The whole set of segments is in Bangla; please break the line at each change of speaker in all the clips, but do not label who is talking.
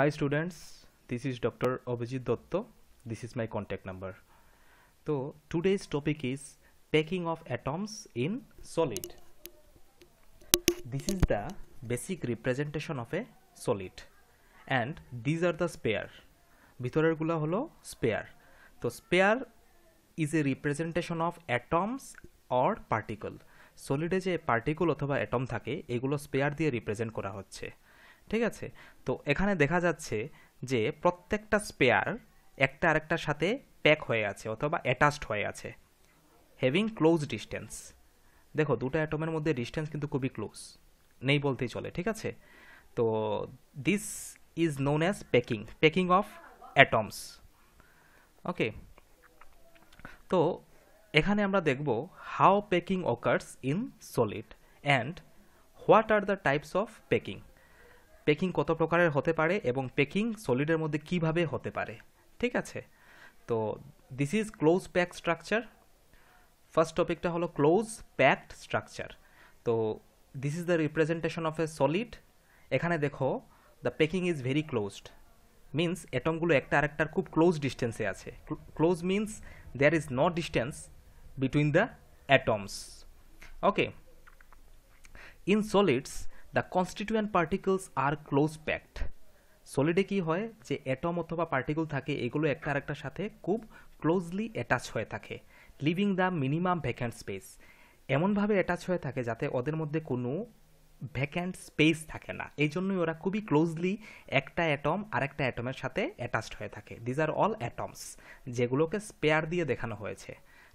High students this is doctor Abhijit Datta this is my contact number তো today's topic is packing of atoms in solid this is the basic representation of a solid and these are the sphere ভিতরেরগুলো হল স্পেয়ার তো sphere is a representation of atoms or particle সলিডে যে পার্টিকল অথবা অ্যাটম থাকে এগুলো স্পেয়ার দিয়ে রিপ্রেজেন্ট করা হচ্ছে ঠিক আছে তো এখানে দেখা যাচ্ছে যে প্রত্যেকটা স্পেয়ার একটা আরেকটার সাথে প্যাক হয়ে আছে অথবা অ্যাটাচড হয়ে আছে হ্যাভিং ক্লোজ ডিস্টেন্স দেখো দুটো অ্যাটমের মধ্যে ডিস্টেন্স কিন্তু খুবই ক্লোজ নেই বলতেই চলে ঠিক আছে তো this is known as packing packing of atoms okay তো এখানে আমরা দেখব how packing occurs in solid and what are the types of packing packing কত প্রকারের হতে পারে এবং পেকিং সলিডের মধ্যে কিভাবে হতে পারে ঠিক আছে তো this is close pack structure first টপিকটা হলো ক্লোজ প্যাকড স্ট্রাকচার তো this is the representation of a solid এখানে দেখো the packing is very closed means অ্যাটমগুলো একটা আরেকটার খুব ক্লোজ ডিস্টেন্সে আছে close means there is no distance between the atoms okay in solids the constituent particles are close packed সলিডে কি হয় যে অ্যাটম অথবা পার্টিকল থাকে এগুলো একটা আরেকটার সাথে খুব ক্লোজলি অ্যাটাচ হয়ে থাকে leaving the minimum vacant space এমনভাবে অ্যাটাচ হয়ে থাকে যাতে ওদের মধ্যে কোনো ভ্যাকেন্ট স্পেস থাকে না এই জন্যই ওরা খুবই ক্লোজলি একটা অ্যাটম আর একটা অ্যাটমের সাথে অ্যাটাচড হয়ে থাকে দিজ আর অল অ্যাটমস যেগুলোকে স্পেয়ার দিয়ে দেখানো হয়েছে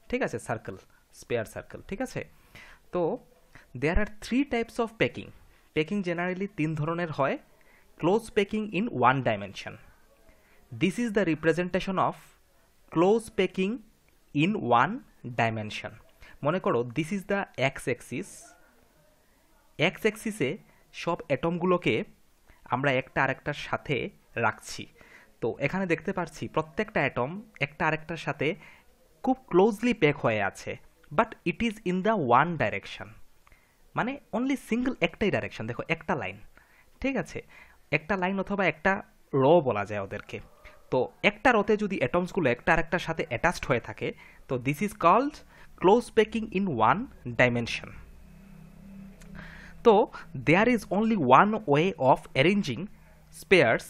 ঠিক আছে সার্কেল স্পেয়ার সার্কেল ঠিক আছে তো there are three types of packing packing generally তিন ধরনের হয় close packing in one dimension this is the representation of close packing in one dimension মনে করো this is the X axis X অ্যাক্সিসে সব অ্যাটমগুলোকে আমরা একটা আরেকটার সাথে রাখছি তো এখানে দেখতে পাচ্ছি প্রত্যেকটা অ্যাটম একটা আরেকটার সাথে খুব ক্লোজলি প্যাক হয়ে আছে but it is in the one direction মানে অনলি সিঙ্গল একটাই ডাইরেকশন দেখো একটা লাইন ঠিক আছে একটা লাইন অথবা একটা র বলা যায় ওদেরকে তো একটা রতে যদি অ্যাটমসগুলো একটা আরেকটার সাথে অ্যাটাচড হয়ে থাকে তো this is called close packing in one dimension তো there is only one way of arranging spheres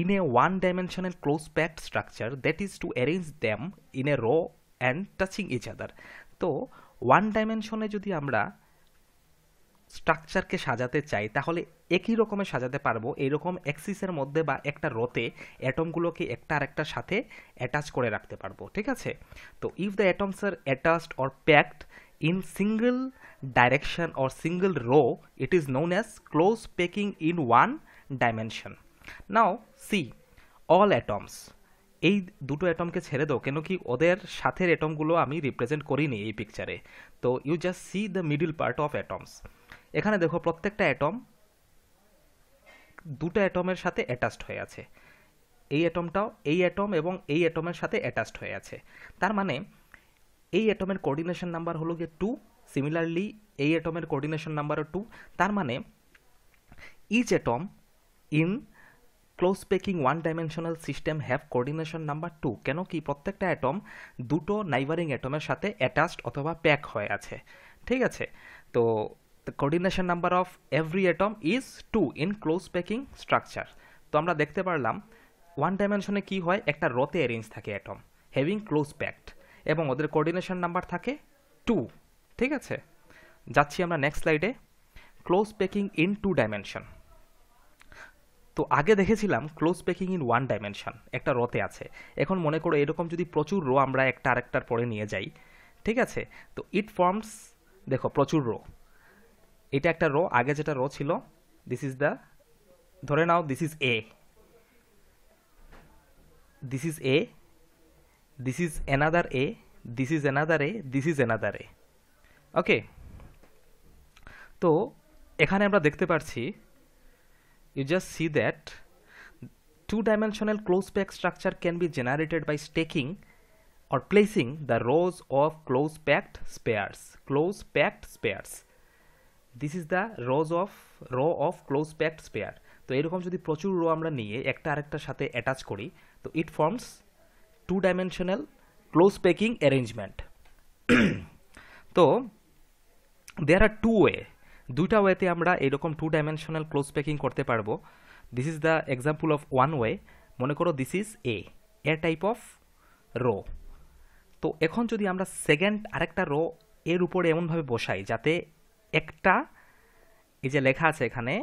in a one dimensional close packed structure that is to arrange them in a row and touching each other তো ওয়ান ডাইমেনশনে যদি আমরা স্ট্রাকচারকে সাজাতে চাই তাহলে একই রকমে সাজাতে পারবো এরকম অ্যাক্সিসের মধ্যে বা একটা রোতে অ্যাটমগুলোকে একটা আরেকটার সাথে অ্যাটাচ করে রাখতে পারবো ঠিক আছে তো if the atoms are attached or packed in single direction or single row it is known as close packing in one dimension now see all atoms এই দুটো অ্যাটমকে ছেড়ে দাও কেন কি ওদের সাথের অ্যাটমগুলো আমি রিপ্রেজেন্ট করিনি এই পিকচারে তো you just see the middle part of atoms এখানে দেখো প্রত্যেকটা অ্যাটম দুটো অ্যাটমের সাথে অ্যাটাচড হয়ে আছে এই অ্যাটমটাও এই অ্যাটম এবং এই অ্যাটমের সাথে অ্যাটাচড হয়ে আছে তার মানে এই অ্যাটমের কোঅর্ডিনেশন নাম্বার হলো গিয়ে টু সিমিলারলি এই অ্যাটমের কোঅর্ডিনেশন নাম্বারও টু তার মানে each atom in close packing one dimensional system have coordination number two কেন কি প্রত্যেকটা অ্যাটম দুটো নাইবারিং অ্যাটমের সাথে অ্যাটাচড অথবা প্যাক হয়ে আছে ঠিক আছে তো the coordination number of every atom is 2 in close packing structure তো আমরা দেখতে পারলাম ওয়ান ডাইমেনশনে কি হয় একটা রতে অ্যারেঞ্জ থাকে অ্যাটম হ্যাভিং ক্লোজ প্যাকড এবং ওদের কোঅর্ডিনেশন নাম্বার থাকে টু ঠিক আছে যাচ্ছি আমরা নেক্সট স্লাইডে close packing in two dimension তো আগে দেখেছিলাম close packing in one dimension একটা রতে আছে এখন মনে করো এরকম যদি প্রচুর রো আমরা একটা আরেকটার পরে নিয়ে যাই ঠিক আছে তো ইট ফর্মস দেখো প্রচুর রো এটা একটা র আগে যেটা র ছিল দিস ইজ দ্য ধরে নাও this is A this is A this is another A this is another A this is another A okay তো এখানে আমরা দেখতে পারছি you just see that two dimensional close pack structure can be generated by stacking or placing the rows of close packed spheres close packed spheres this is the rows of row of close packed sphere তো এরকম যদি প্রচুর রো আমরা নিয়ে একটা আরেকটার সাথে অ্যাটাচ করি তো it forms two dimensional close packing arrangement তো দেয়ার আর টু ওয়ে দুইটা ওয়েতে আমরা এরকম টু ডাইমেনশনাল ক্লোজ প্যাকিং করতে পারবো this is the example of one way মনে করো this is A A type of row তো এখন যদি আমরা সেকেন্ড আরেকটা রো এর উপরে এমনভাবে বসাই যাতে একটা এই যে লেখা আছে এখানে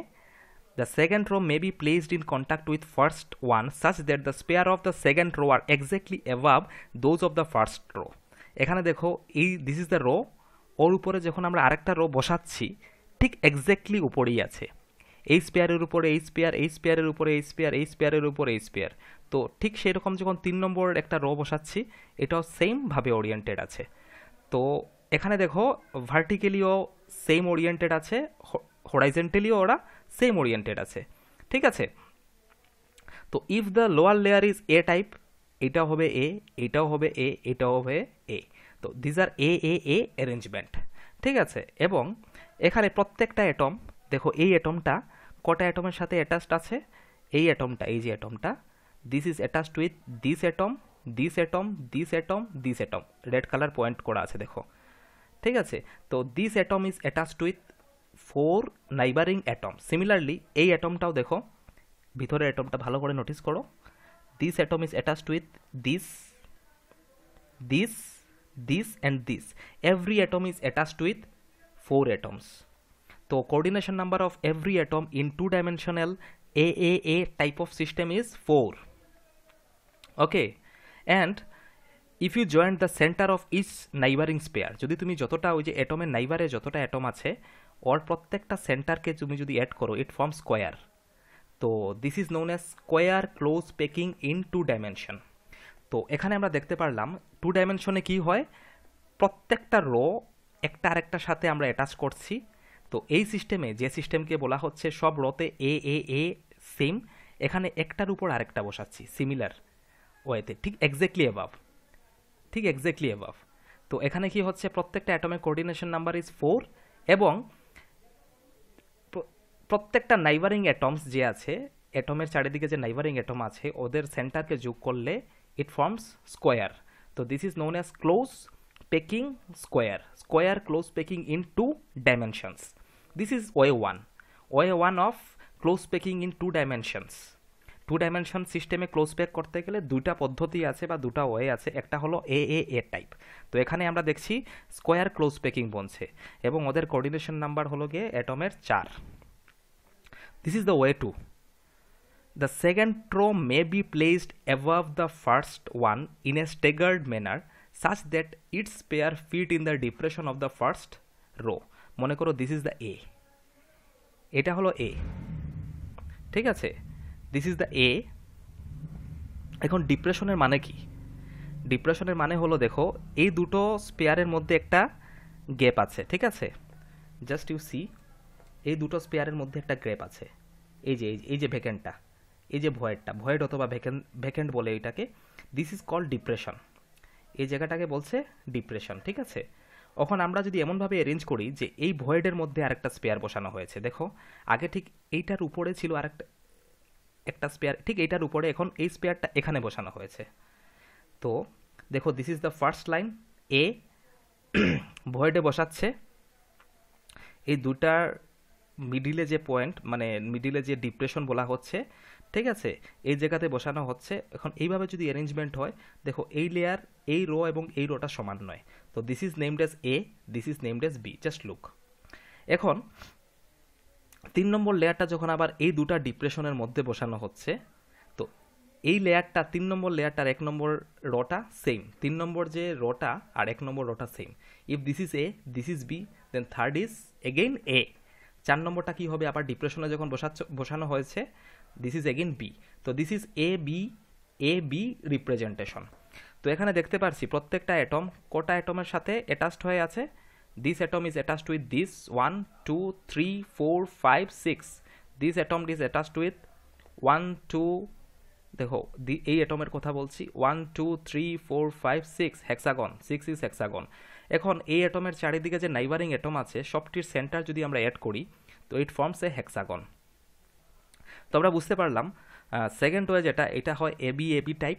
the second row may be placed in contact with first one such that the sphere of the second row are exactly above those of the first row এখানে দেখো এই দিস ইজ দ্য রো ওর উপরে যখন আমরা আরেকটা রো বসাচ্ছি ঠিক এক্স্যাক্টলি উপরেই আছে এই স্পেয়ারের উপরে এই স্পেয়ার এই স্পেয়ারের উপরে এই স্পেয়ার এই স্পেয়ারের উপরে এই স্পেয়ার তো ঠিক সেরকম যখন তিন নম্বরের একটা রো বসাচ্ছি এটাও সেমভাবে ওরিয়েন্টেড আছে তো এখানে দেখো ভার্টিক্যালিও সেম ওরিয়েন্টেড আছে হোরাইজেন্টালিও ওরা সেম ওরিয়েন্টেড আছে ঠিক আছে তো if the lower layer is A type এটাও হবে এ এটাও হবে এ এটাও হবে এ তো these are A A A arrangement ঠিক আছে এবং এখানে প্রত্যেকটা অ্যাটম দেখো এই অ্যাটমটা কটা অ্যাটমের সাথে অ্যাটাচড আছে এই অ্যাটমটা এই যে অ্যাটমটা this is attached with this atom this atom this atom this atom red colour point করা আছে দেখো ঠিক আছে তো this atom is attach with four neighbouring atom similarly এই অ্যাটমটাও দেখো ভিতরের অ্যাটমটা ভালো করে নোটিস করো this atom is attach with this this this and this every atom is attached with four atoms তো coordination number of every atom in two dimensional A A A type of system is four okay and if you joint the centre of is neighbouring sphere যদি তুমি যতটা ওই যে অ্যাটমের নাইবারে যতটা অ্যাটম আছে ওর প্রত্যেকটা সেন্টারকে তুমি যদি অ্যাড করো ইট ফর্ম স্কোয়ার তো this is known as square close packing in two dimension তো এখানে আমরা দেখতে পারলাম টু ডাইমেনশনে কি হয় প্রত্যেকটা রো একটা আরেকটার সাথে আমরা অ্যাটাচ করছি তো এই সিস্টেমে যে সিস্টেমকে বলা হচ্ছে সব রতে এ এ এ সেম এখানে একটার উপর আরেকটা বসাচ্ছি সিমিলার ওয়েতে ঠিক এক্স্যাক্টলি অ্যাবাভ ঠিক এক্স্যাক্টলি অ্যাবাভ তো এখানে কি হচ্ছে প্রত্যেকটা অ্যাটমের কোঅর্ডিনেশন নাম্বার ইজ ফোর এবং প্রত্যেকটা নাইবারিং অ্যাটমস যে আছে অ্যাটমের চারিদিকে যে নাইবারিং অ্যাটম আছে ওদের সেন্টারকে যোগ করলে ইট ফর্মস স্কোয়ার তো this is known as close packing square square close packing in two dimensions this is way one way one of close packing in two dimensions two dimension সিস্টেমে ক্লোজ ব্যাক করতে গেলে দুইটা পদ্ধতি আছে বা দুটা ওয়ে আছে একটা হলো এ এ এ টাইপ তো এখানে আমরা দেখছি স্কোয়ার ক্লোজ প্যাকিং বনছে এবং ওদের কোঅর্ডিনেশন নাম্বার হলো গিয়ে অ্যাটমের চার this is the way to the second row may be placed above the first one in a staggered manner such that its sphere fit in the depression of the first row মনে করো দিস ইজ দ্য এ এটা হলো এ ঠিক আছে দিস ইজ দ্য এ এখন ডিপ্রেশনের মানে কি ডিপ্রেশনের মানে হলো দেখো এই দুটো স্পেয়ারের মধ্যে একটা গ্যাপ আছে ঠিক আছে জাস্ট ইউ সি এই দুটো স্পেয়ারের মধ্যে একটা গ্যাপ আছে এই যে এই যে ভ্যাকেন্টটা এই যে ভয়েডটা ভয়েড অথবা ভ্যাকেন্ট ভ্যাকেন্ট বলে এটাকে দিস ইজ কল ডিপ্রেশন এই জায়গাটাকে বলছে ডিপ্রেশন ঠিক আছে এখন আমরা যদি এমনভাবে অ্যারেঞ্জ করি যে এই ভয়েডের মধ্যে আরেকটা স্পেয়ার বসানো হয়েছে দেখো আগে ঠিক এইটার উপরে ছিল আরেকটা একটা স্পেয়ার ঠিক এইটার উপরে এখন এই স্পেয়ারটা এখানে বসানো হয়েছে তো দেখো this is the first line A ভয়েডে বসাচ্ছে এই দুটার মিডিলে যে পয়েন্ট মানে মিডিলে যে ডিপ্রেশন বলা হচ্ছে ঠিক আছে এই জায়গাতে বসানো হচ্ছে এখন এইভাবে যদি অ্যারেঞ্জমেন্ট হয় দেখো এই লেয়ার এই রো এবং এই রোটা সমান নয় তো this is named as A this is named as B just look এখন তিন নম্বর লেয়ারটা যখন আবার এই দুটা ডিপ্রেশনের মধ্যে বসানো হচ্ছে তো এই লেয়ারটা তিন নম্বর লেয়ারটার এক নম্বর রটা সেম তিন নম্বর যে রটা আর এক নম্বর রটা same if this is A this is B then third is again A চার নম্বরটা কী হবে আবার ডিপ্রেশনে যখন বসাচ্ছ বসানো হয়েছে দিস ইজ এগেইন বি তো this is A B A B representation তো এখানে দেখতে পারছি প্রত্যেকটা অ্যাটম কটা অ্যাটমের সাথে অ্যাটাচড হয়ে আছে this atom is attached with this 1 2 3 4 5 6 this atom is attached with 1 2 দেখো এই অ্যাটমের কথা বলছি one two three four five six hexagon six is hexagon এখন এই অ্যাটমের চারিদিকে যে নাইবারিং অ্যাটম আছে সবটির সেন্টার যদি আমরা অ্যাড করি তো ইট ফর্মস এ হেক্সাগন তো আমরা বুঝতে পারলাম সেকেন্ড ওয়ে যেটা এটা হয় A B A B type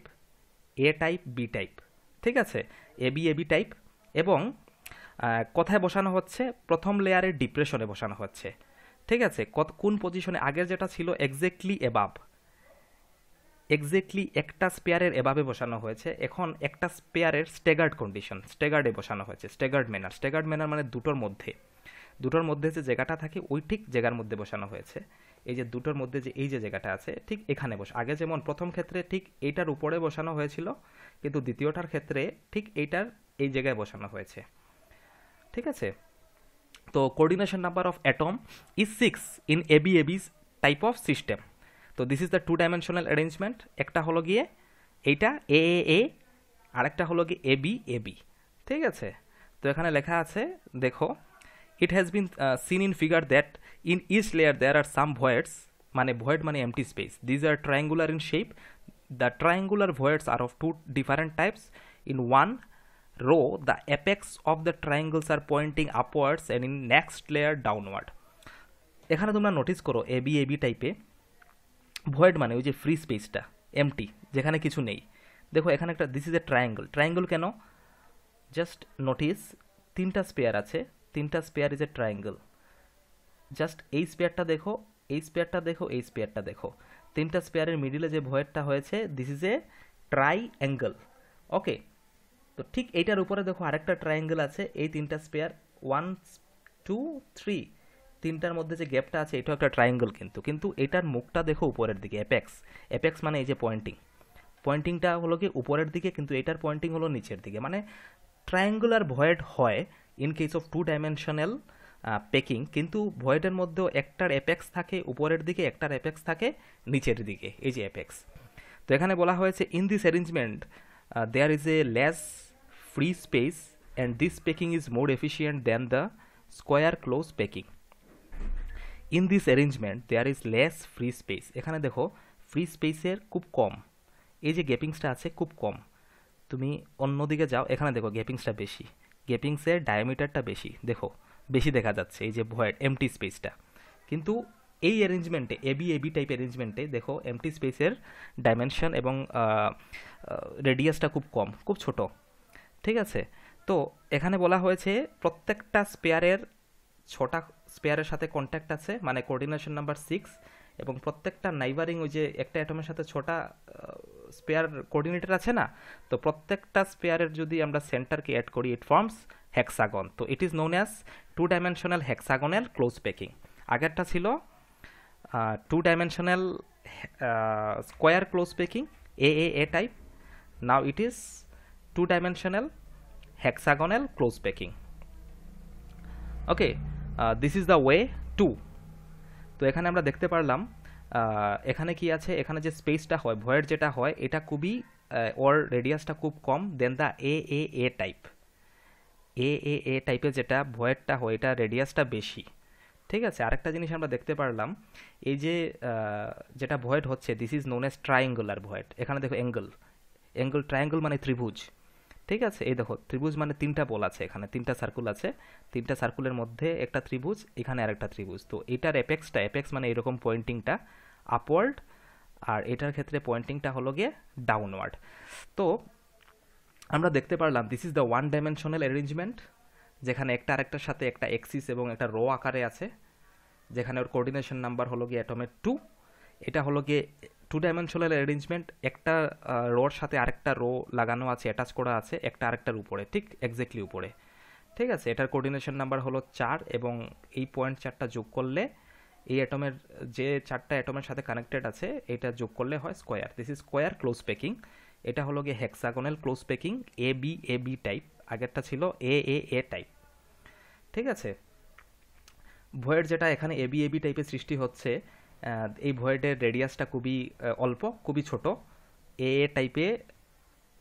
A type B type ঠিক আছে A B A B type এবং কথায় বসানো হচ্ছে প্রথম লেয়ারের ডিপ্রেশনে বসানো হচ্ছে ঠিক আছে কত কোন পজিশনে আগের যেটা ছিল এক্স্যাক্টলি এবাব এক্স্যাক্টলি একটা স্পেয়ারের এভাবে বসানো হয়েছে এখন একটা স্পেয়ারের স্টেগার্ড কন্ডিশন স্টেগার্ডে বসানো হয়েছে স্টেগার্ড ম্যানার স্টেগার্ড ম্যানার মানে দুটোর মধ্যে দুটোর মধ্যে যে জায়গাটা থাকে ওই ঠিক জায়গার মধ্যে বসানো হয়েছে এই যে দুটোর মধ্যে যে এই যে জায়গাটা আছে ঠিক এখানে বস আগে যেমন প্রথম ক্ষেত্রে ঠিক এইটার উপরে বসানো হয়েছিল কিন্তু দ্বিতীয়টার ক্ষেত্রে ঠিক এইটার এই জায়গায় বসানো হয়েছে ঠিক আছে তো coordination number of atom is six in A B A B's type of system তো this is the two dimensional arrangement একটা হলো গিয়ে এইটা এ এ এ আরেকটা হলো গিয়ে এবি এবি ঠিক আছে তো এখানে লেখা আছে দেখো it has been seen in figure that in each layer there are some voids মানে ভয়েড মানে empty space these are triangular in shape the triangular voids are of two different types in one row the apex of the triangles are pointing upwards and in next layer downward এখানে তোমরা নোটিস করো এ বি টাইপে ভয়েড মানে ওই যে ফ্রি স্পেসটা এমটি যেখানে কিছু নেই দেখো এখানে একটা this is a triangle triangle কেন জাস্ট নোটিস তিনটা স্পেয়ার আছে তিনটা sphere is a triangle just এই স্পেয়ারটা দেখো এই স্পেয়ারটা দেখো এই স্পেয়ারটা দেখো তিনটা স্পেয়ারের মিডিলে যে ভয়েডটা হয়েছে this is a triangle okay তো ঠিক এইটার উপরে দেখো আরেকটা ট্রায়াঙ্গেল আছে এই তিনটা স্পেয়ার ওয়ান টু থ্রি তিনটার মধ্যে যে গ্যাপটা আছে এটাও একটা ট্রায়াঙ্গেল কিন্তু কিন্তু এটার মুখটা দেখো উপরের দিকে অ্যাপেক্স অ্যাপেক্স মানে এই যে পয়েন্টিং পয়েন্টিংটা হলো কি উপরের দিকে কিন্তু এটার পয়েন্টিং হলো নিচের দিকে মানে ট্রায়াঙ্গুলার ভয়েড হয় in case of two dimensional packing কিন্তু ভয়েডের মধ্যেও একটার অ্যাপেক্স থাকে উপরের দিকে একটার অ্যাপেক্স থাকে নিচের দিকে এই যে অ্যাপেক্স তো এখানে বলা হয়েছে in this arrangement there is a less free space and this packing is more efficient than the square close packing. In this arrangement there is less free space. এখানে দেখো ফ্রি স্পেসের খুব কম এই যে গ্যাপিংসটা আছে খুব কম তুমি অন্যদিকে যাও এখানে দেখো গ্যাপিংসটা বেশি গ্যাপিংসের ডায়ামিটারটা বেশি দেখো বেশি দেখা যাচ্ছে এই যে ভয়েড এমটি স্পেসটা কিন্তু এই অ্যারেঞ্জমেন্টে এবি এবি টাইপ অ্যারেঞ্জমেন্টে দেখো এমটি স্পেসের ডাইমেনশন এবং রেডিয়াসটা খুব কম খুব ছোটো ঠিক আছে তো এখানে বলা হয়েছে প্রত্যেকটা স্পেয়ারের ছটা স্পেয়ারের সাথে কন্ট্যাক্ট আছে মানে কোর্ডিনেশন নাম্বার সিক্স এবং প্রত্যেকটা নাইবারিং ওই যে একটা অ্যাটমের সাথে ছটা স্পেয়ার কোঅর্ডিনেটর আছে না তো প্রত্যেকটা স্পেয়ারের যদি আমরা সেন্টারকে অ্যাড করি ইট ফর্মস হ্যাক্সাগন তো it is known as two dimensional hexagonal close packing আগেরটা ছিল two dimensional square close packing A A type now it is two dimensional hexagonal close packing okay this is the way to তো এখানে আমরা দেখতে পারলাম এখানে কি আছে এখানে যে স্পেসটা হয় ভয়ের যেটা হয় এটা খুবই ওর রেডিয়াসটা খুব কম দেন the A A A type A A A টাইপের যেটা ভয়েরটা হয় এটা রেডিয়াসটা বেশি ঠিক আছে আরেকটা জিনিস আমরা দেখতে পারলাম এই যে যেটা ভয়েট হচ্ছে this is known as triangular void এখানে দেখো অ্যাঙ্গেল অ্যাঙ্গেল ট্রায়াঙ্গেল মানে ত্রিভুজ ঠিক আছে এই দেখো ত্রিভুজ মানে তিনটা বল আছে এখানে তিনটা সার্কুল আছে তিনটা সার্কুলের মধ্যে একটা ত্রিভুজ এখানে আরেকটা ত্রিভুজ তো এটার অ্যাপেক্সটা অ্যাপেক্স মানে এরকম পয়েন্টিংটা আপওয়ার্ড আর এটার ক্ষেত্রে পয়েন্টিংটা হলো গিয়ে ডাউনওয়ার্ড তো আমরা দেখতে পারলাম this is the one dimensional arrangement যেখানে একটা আরেকটার সাথে একটা এক্সিস এবং একটা রো আকারে আছে যেখানে ওর কোঅর্ডিনেশন নাম্বার হলো গিয়ে অ্যাটমের টু এটা হলো গিয়ে টু ডাইমেনশনাল অ্যারেঞ্জমেন্ট একটা রোর সাথে আরেকটা রো লাগানো আছে অ্যাটাচ করা আছে একটা আরেকটার উপরে ঠিক এক্স্যাক্টলি উপরে ঠিক আছে এটার কোঅর্ডিনেশন নাম্বার হলো চার এবং এই পয়েন্ট চারটা যোগ করলে এই অ্যাটমের যে চারটা অ্যাটমের সাথে কানেক্টেড আছে এটা যোগ করলে হয় square this is square close packing এটা হলো গিয়ে hexagonal close packing A B A B type আগেরটা ছিল এ এ এ টাইপ ঠিক আছে ভয়ের যেটা এখানে এবি এবি টাইপের সৃষ্টি হচ্ছে এই ভয়েডের রেডিয়াসটা খুবই অল্প খুবই ছোট এ টাইপে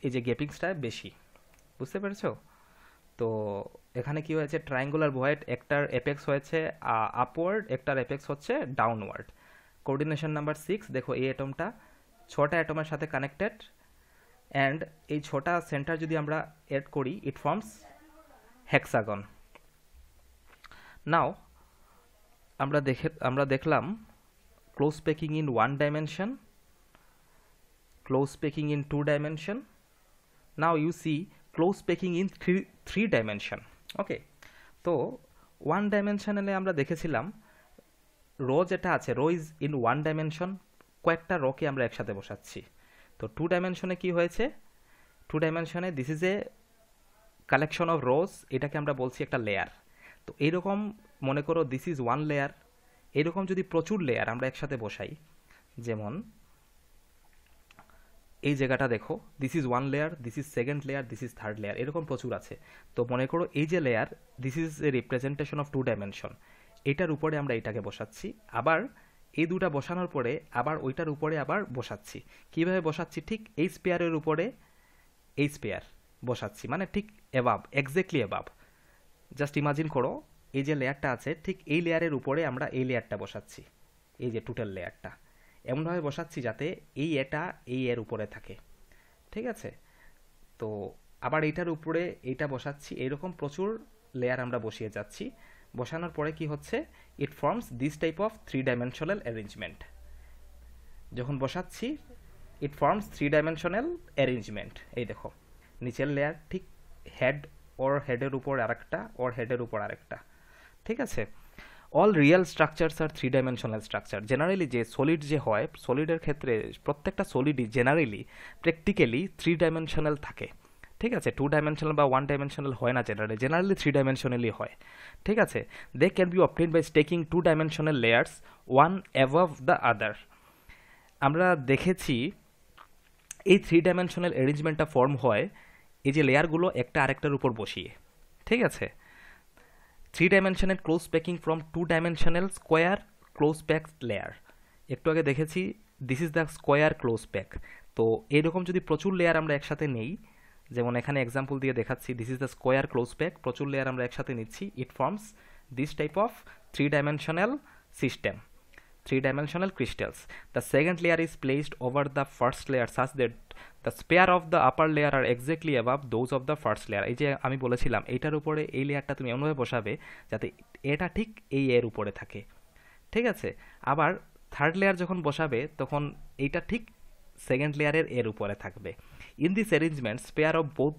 এই যে গ্যাপিংসটা বেশি বুঝতে পেরেছো তো এখানে কি হয়েছে ট্রায়াঙ্গুলার ভয়েড একটার এপেক্স হয়েছে আপওয়ার্ড একটার এপেক্স হচ্ছে ডাউনওয়ার্ড কোঅর্ডিনেশন নাম্বার সিক্স দেখো এই অ্যাটমটা ছটা অ্যাটমের সাথে কানেক্টেড অ্যান্ড এই ছটা সেন্টার যদি আমরা অ্যাড করি ইট ফর্মস হ্যাক্সাগন নাও আমরা দেখে আমরা দেখলাম close packing in one dimension close packing in two dimension now you see close packing in three, three dimension okay তো ওয়ান ডাইমেনশনালে আমরা দেখেছিলাম রো যেটা আছে row is in one dimension কয়েকটা রোকে আমরা একসাথে বসাচ্ছি তো টু ডাইমেনশনে কি হয়েছে টু ডাইমেনশনে this is a collection of rows এটাকে আমরা বলছি একটা লেয়ার তো এইরকম মনে করো দিস ইজ ওয়ান লেয়ার এরকম যদি প্রচুর লেয়ার আমরা একসাথে বসাই যেমন এই জায়গাটা দেখো this is one layer this is second layer this is third layer এরকম প্রচুর আছে তো মনে করো এই যে layer this is a representation of two dimension এটার উপরে আমরা এটাকে বসাচ্ছি আবার এই দুটা বসানোর পরে আবার ওইটার উপরে আবার বসাচ্ছি কিভাবে বসাচ্ছি ঠিক এই স্পেয়ারের উপরে এই স্পেয়ার বসাচ্ছি মানে ঠিক above exactly above just imagine করো এই যে লেয়ারটা আছে ঠিক এই লেয়ারের উপরে আমরা এই লেয়ারটা বসাচ্ছি এই যে টোটাল লেয়ারটা এমনভাবে বসাচ্ছি যাতে এই এটা এই এর উপরে থাকে ঠিক আছে তো আবার এটার উপরে এইটা বসাচ্ছি এরকম প্রচুর লেয়ার আমরা বসিয়ে যাচ্ছি বসানোর পরে কি হচ্ছে it forms this type of three dimensional arrangement যখন বসাচ্ছি it forms three dimensional arrangement এই দেখো নিচের লেয়ার ঠিক হেড ওর হেডের উপর আরেকটা ওর হেডের উপর আরেকটা ঠিক আছে all real structures are three dimensional structure generally যে সলিড যে হয় সলিডের ক্ষেত্রে প্রত্যেকটা সলিডই জেনারেলি প্র্যাকটিক্যালি থ্রি ডাইমেনশনাল থাকে ঠিক আছে টু ডাইমেনশনাল বা ওয়ান ডাইমেনশনাল হয় না জেনারেলি জেনারেলি থ্রি ডাইমেনশনালি হয় ঠিক আছে they can be obtained by taking two dimensional layers one above the other আমরা দেখেছি এই থ্রি ডাইমেনশনাল অ্যারেঞ্জমেন্টটা ফর্ম হয় এই যে লেয়ারগুলো একটা আরেকটার উপর বসিয়ে ঠিক আছে থ্রি ডাইমেনশনের close packing from two dimensional square close pack layer একটু আগে দেখেছি this is the square close pack তো এরকম যদি প্রচুর লেয়ার আমরা একসাথে নেই যেমন এখানে এক্সাম্পল দিয়ে দেখাচ্ছি this is the square close pack প্রচুর লেয়ার আমরা একসাথে নিচ্ছি it forms this type of three dimensional system three-dimensional crystals. The second layer is placed over the first layer such that the sphere of the upper layer are exactly above those of the first layer এই যে আমি বলেছিলাম এটার উপরে এই লেয়ারটা তুমি এমনভাবে বসাবে যাতে এটা ঠিক এই এর উপরে থাকে ঠিক আছে আবার থার্ড লেয়ার যখন বসাবে তখন এইটা ঠিক সেকেন্ড লেয়ারের এর উপরে থাকবে in this arrangement sphere of both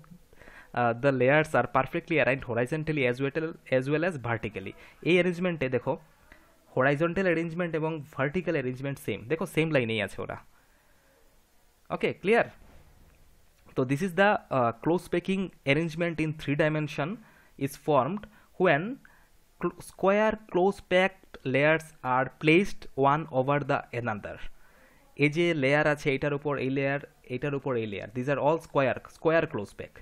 the layers are perfectly aligned horizontally as well as well as vertically এই অ্যারেঞ্জমেন্টে দেখো হরাইজন্টাল অ্যারেঞ্জমেন্ট এবং ভার্টিক্যাল অ্যারেঞ্জমেন্ট সেম দেখো সেম লাইনেই আছে ওরা ওকে ক্লিয়ার তো this is the close packing arrangement in three dimension is formed when square close packed layers are placed one over the another এই যে লেয়ার আছে এটার উপর এই লেয়ার এটার উপর এই layer these are all square square close pack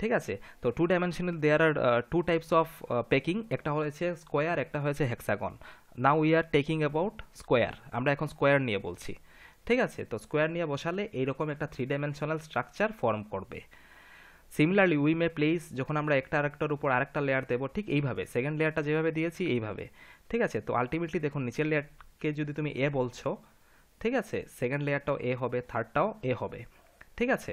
ঠিক আছে তো two dimensional there are two types of packing একটা হয়েছে স্কোয়ার একটা হয়েছে hexagon now we are taking about square আমরা এখন স্কোয়ার নিয়ে বলছি ঠিক আছে তো স্কোয়ার নিয়ে বসালে এইরকম একটা থ্রি ডাইমেনশনাল স্ট্রাকচার ফর্ম করবে সিমিলারলি উই মে প্লেস যখন আমরা একটা আরেকটার উপর আরেকটা লেয়ার দেবো ঠিক এইভাবে সেকেন্ড লেয়ারটা যেভাবে দিয়েছি এইভাবে ঠিক আছে তো আলটিমেটলি দেখুন নিচের লেয়ারকে যদি তুমি এ বলছো ঠিক আছে সেকেন্ড লেয়ারটাও এ হবে থার্ডটাও এ হবে ঠিক আছে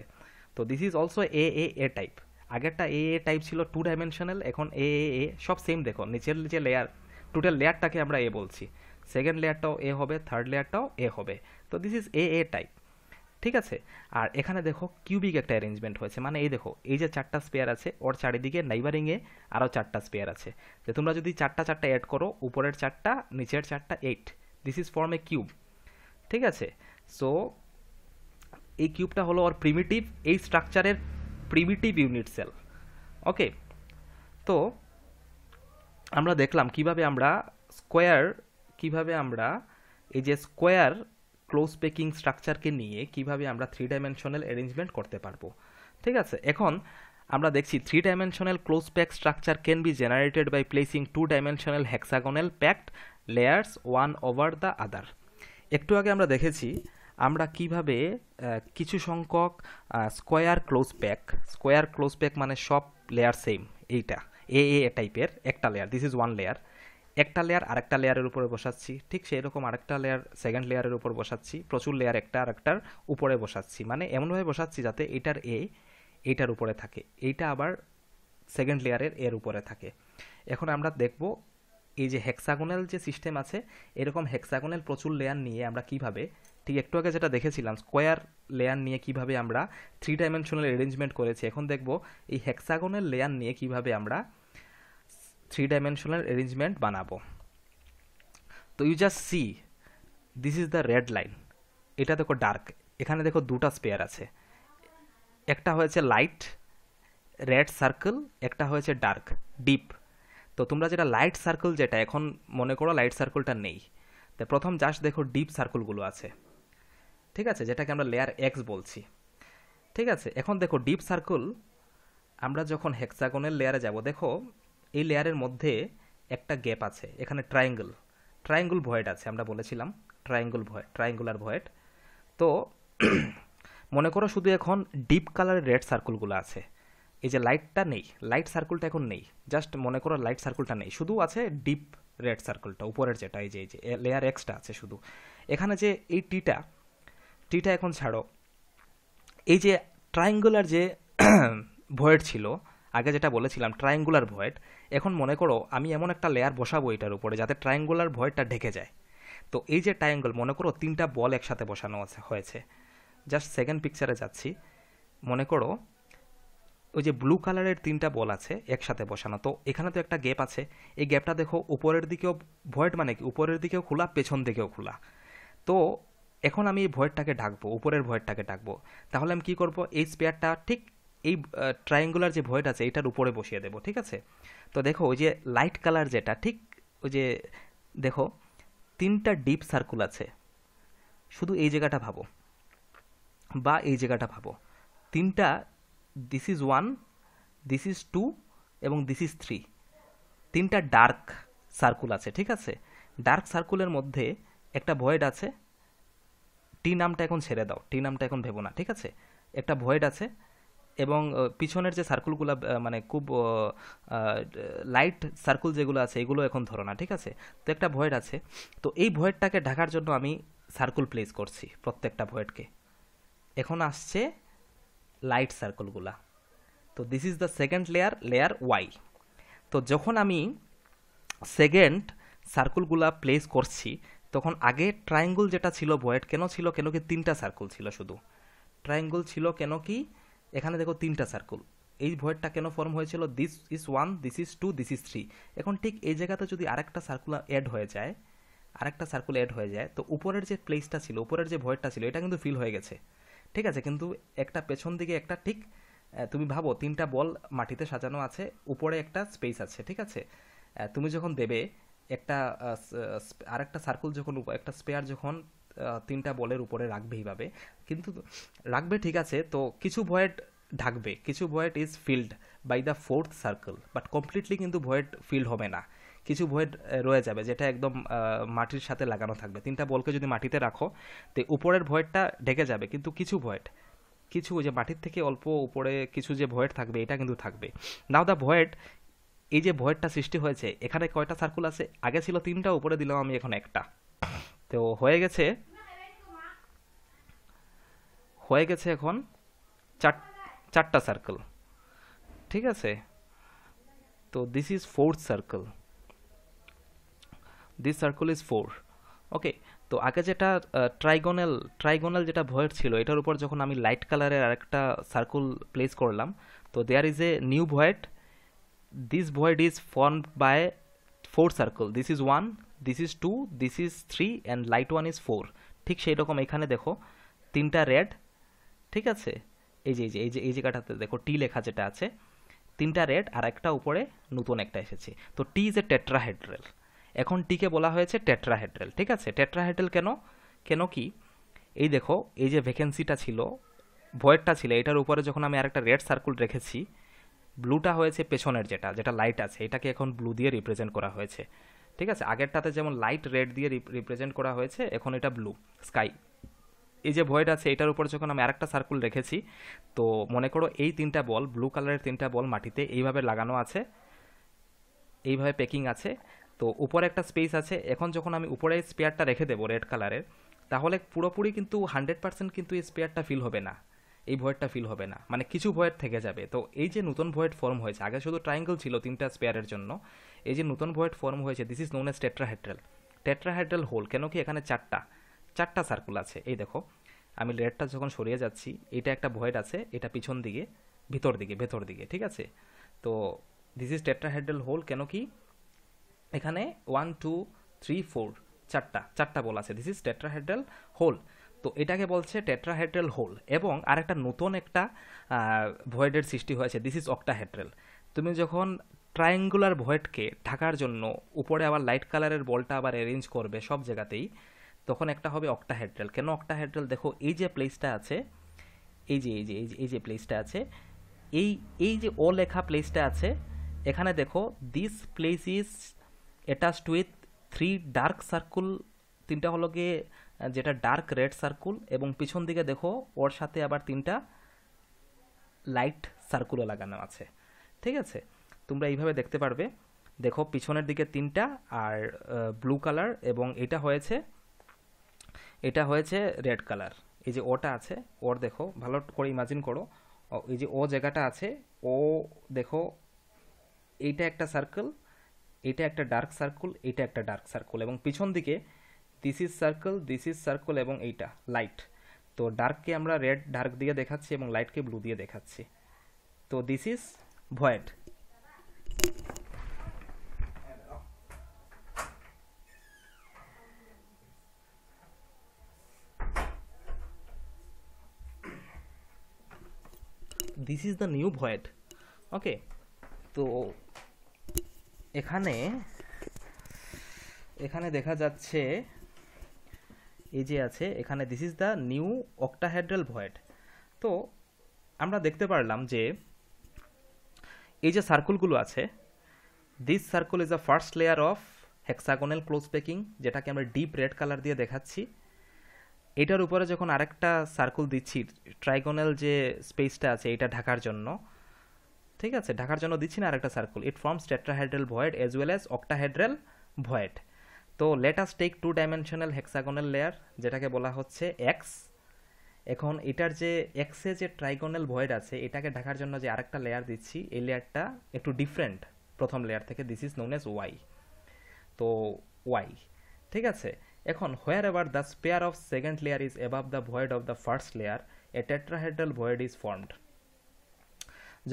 তো this is also A A A type আগেরটা এ এ টাইপ ছিল টু ডাইমেনশনাল এখন এ এ এ সব সেম দেখো নিচের যে লেয়ার টোটাল লেয়ারটাকে আমরা এ বলছি সেকেন্ড লেয়ারটাও এ হবে থার্ড লেয়ারটাও এ হবে তো this is A A type ঠিক আছে আর এখানে দেখো কিউবিক একটা অ্যারেঞ্জমেন্ট হয়েছে মানে এই দেখো এই যে চারটা স্পেয়ার আছে ওর চারিদিকে নাইবারিংয়ে আরও চারটা স্পেয়ার আছে যে তোমরা যদি চারটা চারটা অ্যাড করো উপরের চারটা নিচের চারটা eight this is form a cube ঠিক আছে সো এই কিউবটা হলো ওর প্রিমিটিভ এই স্ট্রাকচারের প্রিমিটিভ ইউনিট সেল ওকে তো আমরা দেখলাম কিভাবে আমরা স্কোয়ার কিভাবে আমরা এই যে স্কোয়ার ক্লোজ পেকিং স্ট্রাকচারকে নিয়ে কিভাবে আমরা থ্রি ডাইমেনশনাল অ্যারেঞ্জমেন্ট করতে পারবো ঠিক আছে এখন আমরা দেখছি three dimensional close pack structure can be generated by placing two dimensional hexagonal packed layers one over the other একটু আগে আমরা দেখেছি আমরা কিভাবে কিছু সংখ্যক square close pack square close pack মানে সব লেয়ার সেম এইটা এ এ টাইপের একটা layer this is one layer একটা লেয়ার আরেকটা লেয়ারের উপরে বসাচ্ছি ঠিক সেই রকম আরেকটা লেয়ার সেকেন্ড লেয়ারের উপর বসাচ্ছি প্রচুর লেয়ার একটা আরেকটার উপরে বসাচ্ছি মানে এমনভাবে বসাচ্ছি যাতে এটার এ এইটার উপরে থাকে এইটা আবার সেকেন্ড লেয়ারের এর উপরে থাকে এখন আমরা দেখব এই যে হেক্সাগোনাল যে সিস্টেম আছে এরকম হেক্সাগোনাল প্রচুর লেয়ার নিয়ে আমরা কিভাবে ঠিক একটু আগে যেটা দেখেছিলাম স্কোয়ার লেয়ার নিয়ে কিভাবে আমরা থ্রি ডাইমেনশনাল অ্যারেঞ্জমেন্ট করেছি এখন দেখব এই হেক্সাগনের লেয়ার নিয়ে কিভাবে আমরা থ্রি ডাইমেনশনাল অ্যারেঞ্জমেন্ট বানাবো তো you just see this is the red line এটা দেখো ডার্ক এখানে দেখো দুটা স্পেয়ার আছে একটা হয়েছে লাইট রেড সার্কেল একটা হয়েছে ডার্ক ডিপ তো তোমরা যেটা লাইট সার্কেল যেটা এখন মনে করো লাইট সার্কেলটা নেই তো প্রথম জাস্ট দেখো ডিপ সার্কেলগুলো আছে ঠিক আছে যেটাকে আমরা লেয়ার এক্স বলছি ঠিক আছে এখন দেখো ডিপ সার্কল আমরা যখন হেক্সাগনের লেয়ারে যাব দেখো এই লেয়ারের মধ্যে একটা গ্যাপ আছে এখানে ট্রায়াঙ্গেল ট্রায়াঙ্গুল ভয়েড আছে আমরা বলেছিলাম ট্রায়াঙ্গুল ভয়েড ট্রায়াঙ্গুলার ভয়েড তো মনে করো শুধু এখন ডিপ কালারের রেড সার্কুলগুলো আছে এই যে লাইটটা নেই লাইট সার্কুলটা এখন নেই জাস্ট মনে করো লাইট সার্কুলটা নেই শুধু আছে ডিপ রেড সার্কুলটা উপরের যেটা এই যে এই যে লেয়ার এক্সটা আছে শুধু এখানে যে এই টিটা টিটা এখন ছাড়ো এই যে ট্রায়াঙ্গুলার যে ভয়েড ছিল আগে যেটা বলেছিলাম ট্রায়াঙ্গুলার ভয়েড এখন মনে করো আমি এমন একটা লেয়ার বসাবো এটার উপরে যাতে ট্রায়াঙ্গুলার ভয়েডটা ঢেকে যায় তো এই যে ট্রায়াঙ্গল মনে করো তিনটা বল একসাথে বসানো আছে হয়েছে জাস্ট সেকেন্ড পিকচারে যাচ্ছি মনে করো ওই যে ব্লু কালারের তিনটা বল আছে একসাথে বসানো তো এখানে তো একটা গ্যাপ আছে এই গ্যাপটা দেখো উপরের দিকেও ভয়েড মানে কি উপরের দিকেও খোলা পেছন দিকেও খোলা তো এখন আমি এই ভয়েরটাকে ডাকবো উপরের ভয়েরটাকে ডাকবো তাহলে আমি কি করব এই স্পেয়ারটা ঠিক এই ট্রায়াঙ্গুলার যে ভয়েট আছে এটার উপরে বসিয়ে দেবো ঠিক আছে তো দেখো ওই যে লাইট কালার যেটা ঠিক ওই যে দেখো তিনটা ডিপ সার্কুল আছে শুধু এই জায়গাটা ভাবো বা এই জায়গাটা ভাবো তিনটা this is one this is two এবং দিস ইজ থ্রি তিনটা ডার্ক সার্কুল আছে ঠিক আছে ডার্ক সার্কুলের মধ্যে একটা ভয়েড আছে টি নামটা এখন ছেড়ে দাও টি নামটা এখন ভেবো না ঠিক আছে একটা ভয়েড আছে এবং পিছনের যে সার্কুলগুলো মানে খুব লাইট সার্কুল যেগুলো আছে এগুলো এখন ধরো না ঠিক আছে তো একটা ভয়েড আছে তো এই ভয়েডটাকে ঢাকার জন্য আমি সার্কুল প্লেস করছি প্রত্যেকটা ভয়েডকে এখন আসছে লাইট সার্কুলগুলা তো this is the second layer layer why তো যখন আমি সেকেন্ড সার্কুলগুলা প্লেস করছি তখন আগে ট্রায়াঙ্গুল যেটা ছিল ভয়েড কেন ছিল কেন কি তিনটা সার্কুল ছিল শুধু ট্রায়াঙ্গুল ছিল কেন কি এখানে দেখো তিনটা সার্কুল এই ভয়েডটা কেন ফর্ম হয়েছিল this is one this is two this is three এখন ঠিক এই জায়গাতে যদি আরেকটা সার্কুলার অ্যাড হয়ে যায় আরেকটা সার্কুল অ্যাড হয়ে যায় তো উপরের যে প্লেসটা ছিল উপরের যে ভয়েডটা ছিল এটা কিন্তু ফিল হয়ে গেছে ঠিক আছে কিন্তু একটা পেছন দিকে একটা ঠিক তুমি ভাবো তিনটা বল মাটিতে সাজানো আছে উপরে একটা স্পেস আছে ঠিক আছে তুমি যখন দেবে একটা আরেকটা সার্কেল যখন একটা স্পেয়ার যখন তিনটা বলের উপরে রাখবে এইভাবে কিন্তু রাখবে ঠিক আছে তো কিছু ভয়েড ঢাকবে কিছু void is filled by the fourth circle but completely কিন্তু ভয়েড ফিল্ড হবে না কিছু ভয়েড রয়ে যাবে যেটা একদম মাটির সাথে লাগানো থাকবে তিনটা বলকে যদি মাটিতে রাখো তো উপরের ভয়েডটা ঢেকে যাবে কিন্তু কিছু ভয়েড কিছু যে মাটির থেকে অল্প উপরে কিছু যে ভয়েড থাকবে এটা কিন্তু থাকবে নাও দ্য ভয়েড এই যে ভয়েরটা সৃষ্টি হয়েছে এখানে কয়টা সার্কুল আছে আগে ছিল তিনটা উপরে দিলাম আমি এখন একটা তো হয়ে গেছে হয়ে গেছে এখন চার চারটা সার্কেল ঠিক আছে তো this is fourth circle this circle is four okay তো আগে যেটা ট্রাইগোনাল ট্রাইগোনাল যেটা ভয়েড ছিল এটার উপর যখন আমি লাইট কালারের আরেকটা সার্কুল প্লেস করলাম তো there is a new void this void is formed by four circle this is one this is two this is three and light one is four ঠিক সেই রকম এখানে দেখো তিনটা রেড ঠিক আছে এই যে এই যে এই যে এই জায়গাটাতে দেখো টি লেখা যেটা আছে তিনটা রেড আর একটা উপরে নতুন একটা এসেছে তো টি ইজ এ টেট্রাহেড্রেল এখন টিকে বলা হয়েছে টেট্রাহেড্রেল ঠিক আছে টেট্রাহেড্রেল কেন কেন কি এই দেখো এই যে ভ্যাকেন্সিটা ছিল ভয়েডটা ছিল এটার উপরে যখন আমি আরেকটা রেড সার্কুল রেখেছি ব্লুটা হয়েছে পেছনের যেটা যেটা লাইট আছে এটাকে এখন ব্লু দিয়ে রিপ্রেজেন্ট করা হয়েছে ঠিক আছে আগেরটাতে যেমন লাইট রেড দিয়ে রিপ্রেজেন্ট করা হয়েছে এখন এটা ব্লু স্কাই এই যে ভয়েড আছে এটার উপরে যখন আমি আরেকটা সার্কুল রেখেছি তো মনে করো এই তিনটা বল ব্লু কালারের তিনটা বল মাটিতে এইভাবে লাগানো আছে এইভাবে প্যাকিং আছে তো উপরে একটা স্পেস আছে এখন যখন আমি উপরে স্পেয়ারটা রেখে দেবো রেড কালারের তাহলে পুরোপুরি কিন্তু হান্ড্রেড পার্সেন্ট কিন্তু এই স্পেয়ারটা ফিল হবে না এই ভয়েডটা ফিল হবে না মানে কিছু ভয়েড থেকে যাবে তো এই যে নতুন ভয়েড ফর্ম হয়েছে আগে শুধু ট্রাইঙ্গল ছিল তিনটা স্পেয়ারের জন্য এই যে নতুন ভয়েড ফর্ম হয়েছে this is known as tetrahedral tetrahedral hole কেন কি এখানে চারটা চারটা সার্কুল আছে এই দেখো আমি রেডটা যখন সরিয়ে যাচ্ছি এটা একটা ভয়েড আছে এটা পিছন দিকে ভিতর দিকে ভেতর দিকে ঠিক আছে তো দিস ইজ টেট্রাহাইড্রাল হোল কেন কি এখানে ওয়ান টু থ্রি ফোর চারটা চারটা বল আছে দিস ইজ টেট্রাহাইড্রাল হোল তো এটাকে বলছে টেট্রাহেড্রেল হোল এবং আরেকটা নতুন একটা ভয়েডের সৃষ্টি হয়েছে দিস ইজ অক্টাহেড্রেল তুমি যখন ট্রায়াঙ্গুলার ভয়েডকে ঢাকার জন্য উপরে আবার লাইট কালারের বলটা আবার অ্যারেঞ্জ করবে সব জায়গাতেই তখন একটা হবে অক্টাহেড্রেল কেন অক্টাহেড্রেল দেখো এই যে প্লেসটা আছে এই যে এই যে এই যে এই যে প্লেসটা আছে এই এই যে ও লেখা প্লেসটা আছে এখানে দেখো this place is attached with three dark circle তিনটা হলো গিয়ে যেটা ডার্ক রেড সার্কুল এবং পিছন দিকে দেখো ওর সাথে আবার তিনটা লাইট সার্কুলও লাগানো আছে ঠিক আছে তোমরা এইভাবে দেখতে পারবে দেখো পিছনের দিকে তিনটা আর ব্লু কালার এবং এটা হয়েছে এটা হয়েছে রেড কালার এই যে ওটা আছে ওর দেখো ভালো করে ইমাজিন করো এই যে ও জায়গাটা আছে ও দেখো এইটা একটা সার্কেল এটা একটা ডার্ক সার্কুল এটা একটা ডার্ক সার্কুল এবং পিছন দিকে this is circle this is circle এবং এইটা লাইট তো ডার্ককে আমরা রেড ডার্ক দিয়ে দেখাচ্ছি এবং লাইটকে ব্লু দিয়ে দেখাচ্ছি তো this is void this is the new void okay তো এখানে এখানে দেখা যাচ্ছে এই যে আছে এখানে this is the new octahedral void তো আমরা দেখতে পারলাম যে এই যে সার্কুলগুলো আছে this circle is a first layer of hexagonal close packing যেটাকে আমরা ডিপ রেড কালার দিয়ে দেখাচ্ছি এটার উপরে যখন আরেকটা সার্কুল দিচ্ছি ট্রাইগোনাল যে স্পেসটা আছে এটা ঢাকার জন্য ঠিক আছে ঢাকার জন্য দিচ্ছি না আরেকটা circle it forms tetrahedral void as well as octahedral void তো let us take two dimensional hexagonal layer যেটাকে বলা হচ্ছে এক্স এখন এটার যে এক্সে যে ট্রাইগোনাল ভয়েড আছে এটাকে ঢাকার জন্য যে আরেকটা লেয়ার দিচ্ছি এই লেয়ারটা একটু ডিফারেন্ট প্রথম লেয়ার থেকে this is known as Y তো ওয়াই ঠিক আছে এখন wherever the sphere of second layer is above the void of the first layer a tetrahedral void is formed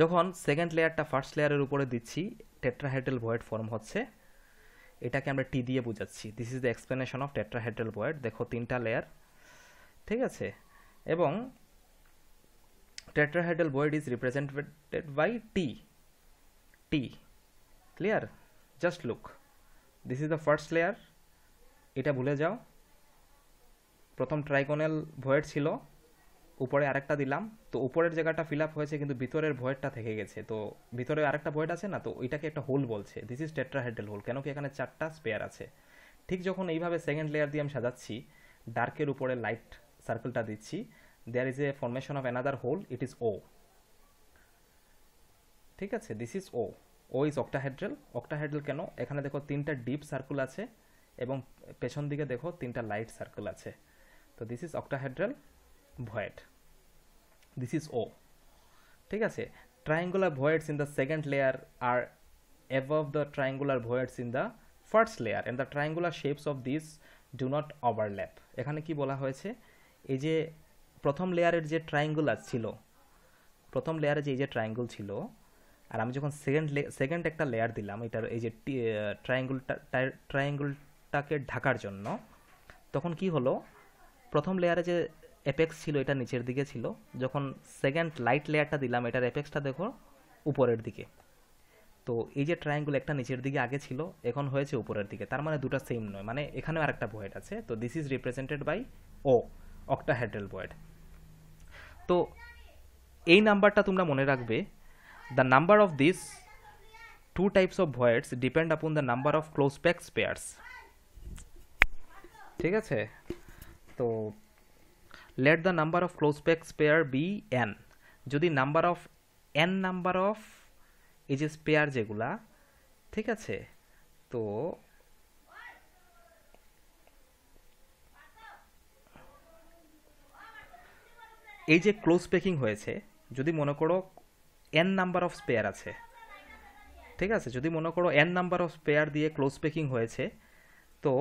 যখন সেকেন্ড লেয়ারটা ফার্স্ট লেয়ারের উপরে দিচ্ছি টেট্রাহেড্রাল ভয়েড ফর্ম হচ্ছে এটাকে আমরা টি দিয়ে বোঝাচ্ছি this is the explanation of tetrahedral void দেখো তিনটা লেয়ার ঠিক আছে এবং tetrahedral void is represented by T T clear just look this is the first layer এটা ভুলে যাও প্রথম ট্রাইকোনাল ভয়েড ছিল উপরে আরেকটা দিলাম তো উপরের জায়গাটা ফিল আপ হয়েছে কিন্তু ভিতরের ভয়েডটা থেকে গেছে তো ভিতরে আরেকটা ভয়েড আছে না তো ওইটাকে একটা হোল বলছে দিস ইজ টেট্রাহেড্রাল হোল কেন কি এখানে চারটা স্পেয়ার আছে ঠিক যখন এইভাবে সেকেন্ড লেয়ার দিয়ে আমি সাজাচ্ছি ডার্কের উপরে লাইট সার্কেলটা দিচ্ছি there is a formation of another hole it is O ঠিক আছে this is O O is octahedral octahedral কেন এখানে দেখো তিনটা ডিপ সার্কেল আছে এবং পেছন দিকে দেখো তিনটা লাইট সার্কেল আছে তো this is octahedral void this is O ঠিক আছে triangular voids in the second layer are above the triangular voids in the first layer and the triangular shapes of this do not overlap এখানে কি বলা হয়েছে এই যে প্রথম লেয়ারের যে ট্রায়াঙ্গুলার ছিল প্রথম লেয়ারে যে এই যে ট্রায়াঙ্গুল ছিল আর আমি যখন সেকেন্ড সেকেন্ড একটা লেয়ার দিলাম এটার এই যে ট্রায়াঙ্গুলটা ট্রায়াঙ্গুলটাকে ঢাকার জন্য তখন কি হলো প্রথম লেয়ারে যে এপেক্স ছিল এটা নিচের দিকে ছিল যখন সেকেন্ড লাইট লেয়ারটা দিলাম এটার এপেক্সটা দেখো উপরের দিকে তো এই যে ট্রায়াঙ্গুল একটা নিচের দিকে আগে ছিল এখন হয়েছে উপরের দিকে তার মানে দুটা সেম নয় মানে এখানেও আরেকটা ভয়েড আছে তো this is represented by O octahedral void তো এই নাম্বারটা তোমরা মনে রাখবে the number of this two types of voids depend upon the number of close packs pairs ঠিক আছে তো let the number of close packs sphere be N যদি number of N number of এই যে পেয়ার যেগুলা ঠিক আছে তো এই যে ক্লোজ প্যাকিং হয়েছে যদি মনে করো এন নাম্বার অফ স্পেয়ার আছে ঠিক আছে যদি মনে করো এন নাম্বার অফ স্পেয়ার দিয়ে ক্লোজ প্যাকিং হয়েছে তো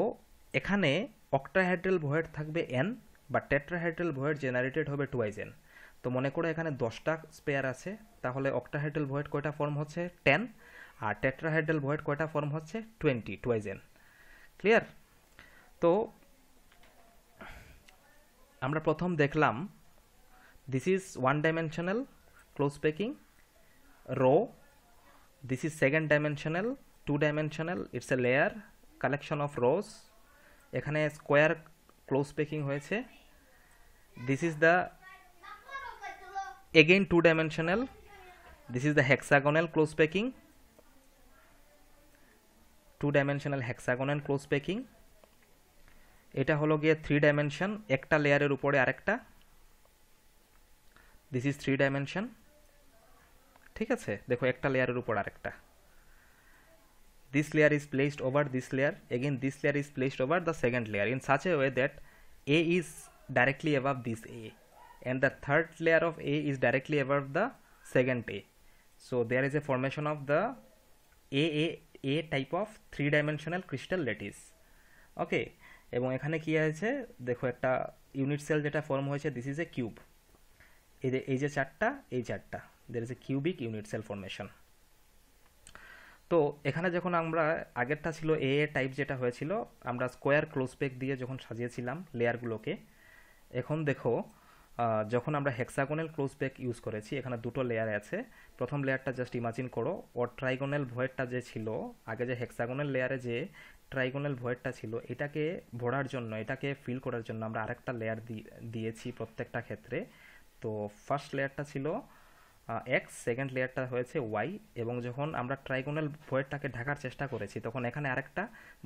এখানে অক্টাহাইড্রাল ভয়েড থাকবে এন বা টেট্রাহাইড্রাল ভয়েড জেনারেটেড হবে টুয়াইজেন তো মনে করো এখানে দশটা স্পেয়ার আছে তাহলে অক্টাহাইড্রাল ভয়েড কয়টা ফর্ম হচ্ছে টেন আর টেট্রাহাইড্রাল ভয়েড কয়টা ফর্ম হচ্ছে টোয়েন্টি টুয়াইজেন ক্লিয়ার তো আমরা প্রথম দেখলাম this is one dimensional close packing row this is second dimensional two dimensional it's a layer collection of rows এখানে স্কোয়ার ক্লোজ পেকিং হয়েছে this is the again two dimensional this is the hexagonal close packing two dimensional hexagonal close packing এটা হলো গিয়ে থ্রি ডাইমেনশন একটা লেয়ারের উপরে আরেকটা দিস ইজ থ্রি ডাইমেনশন ঠিক আছে দেখো একটা লেয়ারের উপর আরেকটা this layer is placed over this layer again this layer is placed over the second layer in such a way that a is directly above this A and the third layer of A is directly above the second A. So there is a formation of the a type of three dimensional crystal lattice. ওকে এবং এখানে কী হয়েছে দেখো একটা ইউনিট সেল যেটা ফর্ম হয়েছে দিস ইজ এ কিউব এই যে এই যে চারটা এই চারটা there is a cubic unit cell formation তো এখানে যখন আমরা আগেরটা ছিল এ এ টাইপ যেটা হয়েছিল আমরা স্কোয়ার ক্লোজ প্যাক দিয়ে যখন সাজিয়েছিলাম লেয়ারগুলোকে এখন দেখো যখন আমরা হেক্সাগোনাল ক্লোজ প্যাক ইউজ করেছি এখানে দুটো লেয়ার আছে প্রথম লেয়ারটা জাস্ট ইমাজিন করো ও ট্রাইগোনাল ভয়েডটা যে ছিল আগে যে হেক্সাগোনাল লেয়ারে যে ট্রাইগোনাল ভয়েডটা ছিল এটাকে ভরার জন্য এটাকে ফিল করার জন্য আমরা আরেকটা লেয়ার দিয়েছি প্রত্যেকটা ক্ষেত্রে তো ফার্স্ট লেয়ারটা ছিল এক্স সেকেন্ড লেয়ারটা হয়েছে ওয়াই এবং যখন আমরা ট্রাইগোনাল ভয়েডটাকে ঢাকার চেষ্টা করেছি তখন এখানে আরেকটা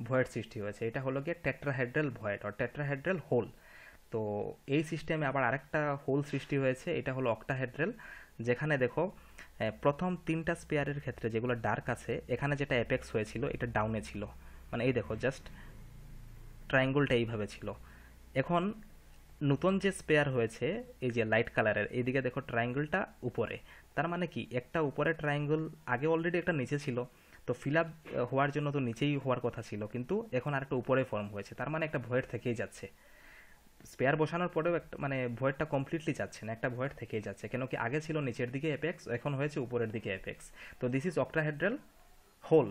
ভয়েড সৃষ্টি হয়েছে এটা হলো গিয়ে tetrahedral void or tetrahedral hole তো এই সিস্টেমে আবার আরেকটা হোল সৃষ্টি হয়েছে এটা হলো অক্টাহেড্রেল যেখানে দেখো প্রথম তিনটা স্পেয়ারের ক্ষেত্রে যেগুলো ডার্ক আছে এখানে যেটা অ্যাপেক্স হয়েছিল এটা ডাউনে ছিল মানে এই দেখো জাস্ট ট্রায়াঙ্গলটা এইভাবে ছিল এখন নতুন যে স্পেয়ার হয়েছে এই যে লাইট কালারের এইদিকে দেখো ট্রায়াঙ্গলটা উপরে তার মানে কি একটা উপরে ট্রায়াঙ্গল আগে অলরেডি একটা নিচে ছিল তো ফিল আপ হওয়ার জন্য তো নিচেই হওয়ার কথা ছিল কিন্তু এখন আর একটা উপরে ফর্ম হয়েছে তার মানে একটা ভয়ের থেকেই যাচ্ছে স্পেয়ার বসানোর পরেও একটা মানে ভয়েরটা কমপ্লিটলি যাচ্ছে না একটা ভয়েট থেকেই যাচ্ছে কেন কি আগে ছিল নিচের দিকে এফেক্স এখন হয়েছে উপরের দিকে এফেক্স তো this is octahedral hole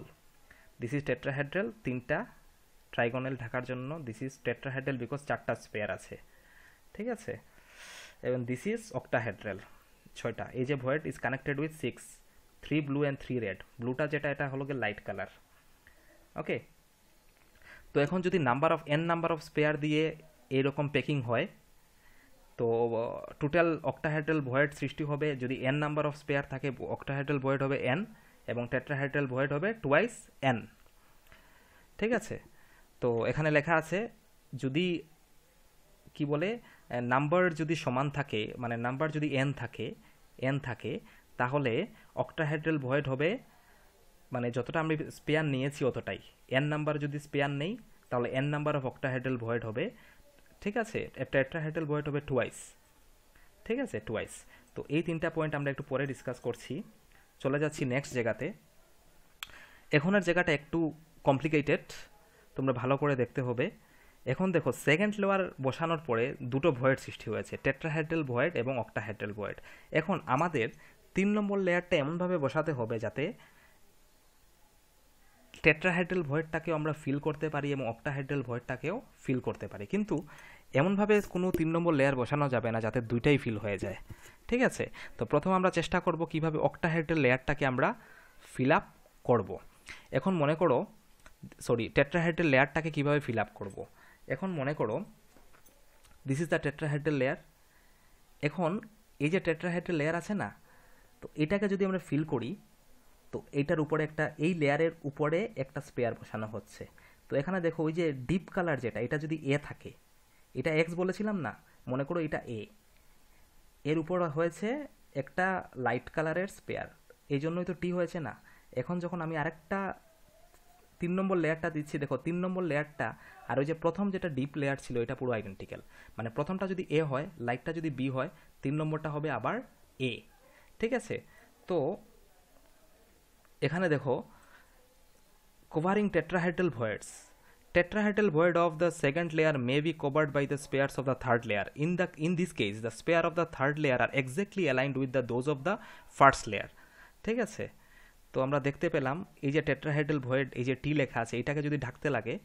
this is tetrahedral তিনটা ট্রাইগোনাল ঢাকার জন্য দিস ইজ টেট্রাহেড্রাল বিকজ চারটা স্পেয়ার আছে ঠিক আছে এবং দিস ইজ অক্টাহেড্রাল ছয়টা এই যে void is connected with six three blue and three red ব্লুটা যেটা এটা হলো গিয়ে লাইট কালার ওকে তো এখন যদি number of N number of sphere দিয়ে রকম প্যাকিং হয় তো টোটাল অক্টাহাইড্রাল ভয়েড সৃষ্টি হবে যদি এন নাম্বার অফ স্পেয়ার থাকে অক্টাহাইড্রাল ভয়েড হবে এন এবং টেট্রাহাইড্রাল ভয়েড হবে টুয়াইস এন ঠিক আছে তো এখানে লেখা আছে যদি কি বলে নাম্বার যদি সমান থাকে মানে নাম্বার যদি এন থাকে এন থাকে তাহলে অক্টাহাইড্রাল ভয়েড হবে মানে যতটা আমি স্পেয়ার নিয়েছি অতটাই এন নাম্বার যদি স্পেয়ার নেই তাহলে N number of octahedral void হবে ঠিক আছে ট্যাট্রাহাইড্রাল বয়েট হবে টুয়াইস ঠিক আছে টুয়াইস তো এই তিনটা পয়েন্ট আমরা একটু পরে ডিসকাস করছি চলে যাচ্ছি নেক্সট জায়গাতে এখনের জায়গাটা একটু কমপ্লিকেটেড তোমরা ভালো করে দেখতে হবে এখন দেখো সেকেন্ড লেয়ার বসানোর পরে দুটো ভয়েড সৃষ্টি হয়েছে টেট্রাহাইড্রাল ভয়েড এবং অক্টাহাইড্রাল ভয়েড এখন আমাদের তিন নম্বর লেয়ারটা এমনভাবে বসাতে হবে যাতে টেট্রাহাইড্রাল ভয়েডটাকেও আমরা ফিল করতে পারি এবং অক্টাহাইড্রাল ভয়েডটাকেও ফিল করতে পারি কিন্তু এমনভাবে কোনো তিন নম্বর লেয়ার বসানো যাবে না যাতে দুইটাই ফিল হয়ে যায় ঠিক আছে তো প্রথম আমরা চেষ্টা করব কিভাবে অক্টাহাইড্রের লেয়ারটাকে আমরা ফিল আপ করবো এখন মনে করো সরি টেট্রাহাইড্রের লেয়ারটাকে কিভাবে ফিল আপ করবো এখন মনে করো দিস ইজ দ্য টেট্রাহাইড্রের লেয়ার এখন এই যে টেট্রাহাইড্রের লেয়ার আছে না তো এটাকে যদি আমরা ফিল করি তো এটার উপরে একটা এই লেয়ারের উপরে একটা স্পেয়ার বসানো হচ্ছে তো এখানে দেখো ওই যে ডিপ কালার যেটা এটা যদি এ থাকে এটা এক্স বলেছিলাম না মনে করো এটা এ এর উপর হয়েছে একটা লাইট কালারের স্পেয়ার এই জন্যই তো টি হয়েছে না এখন যখন আমি আরেকটা তিন নম্বর লেয়ারটা দিচ্ছি দেখো তিন নম্বর লেয়ারটা আর ওই যে প্রথম যেটা ডিপ লেয়ার ছিল এটা পুরো আইডেন্টিক্যাল মানে প্রথমটা যদি এ হয় লাইটটা যদি বি হয় তিন নম্বরটা হবে আবার এ ঠিক আছে তো এখানে দেখো covering tetrahedral voids tetrahedral void of the second layer may be covered by the spares of the third layer. In, the, in this case, the spare of the third layer are exactly aligned with the those of the first layer. ঠিক আছে তো আমরা দেখতে পেলাম এই যে টেট্রাহাইড্রাল ভয়েড এই যে টি লেখা আছে এটাকে যদি ঢাকতে লাগে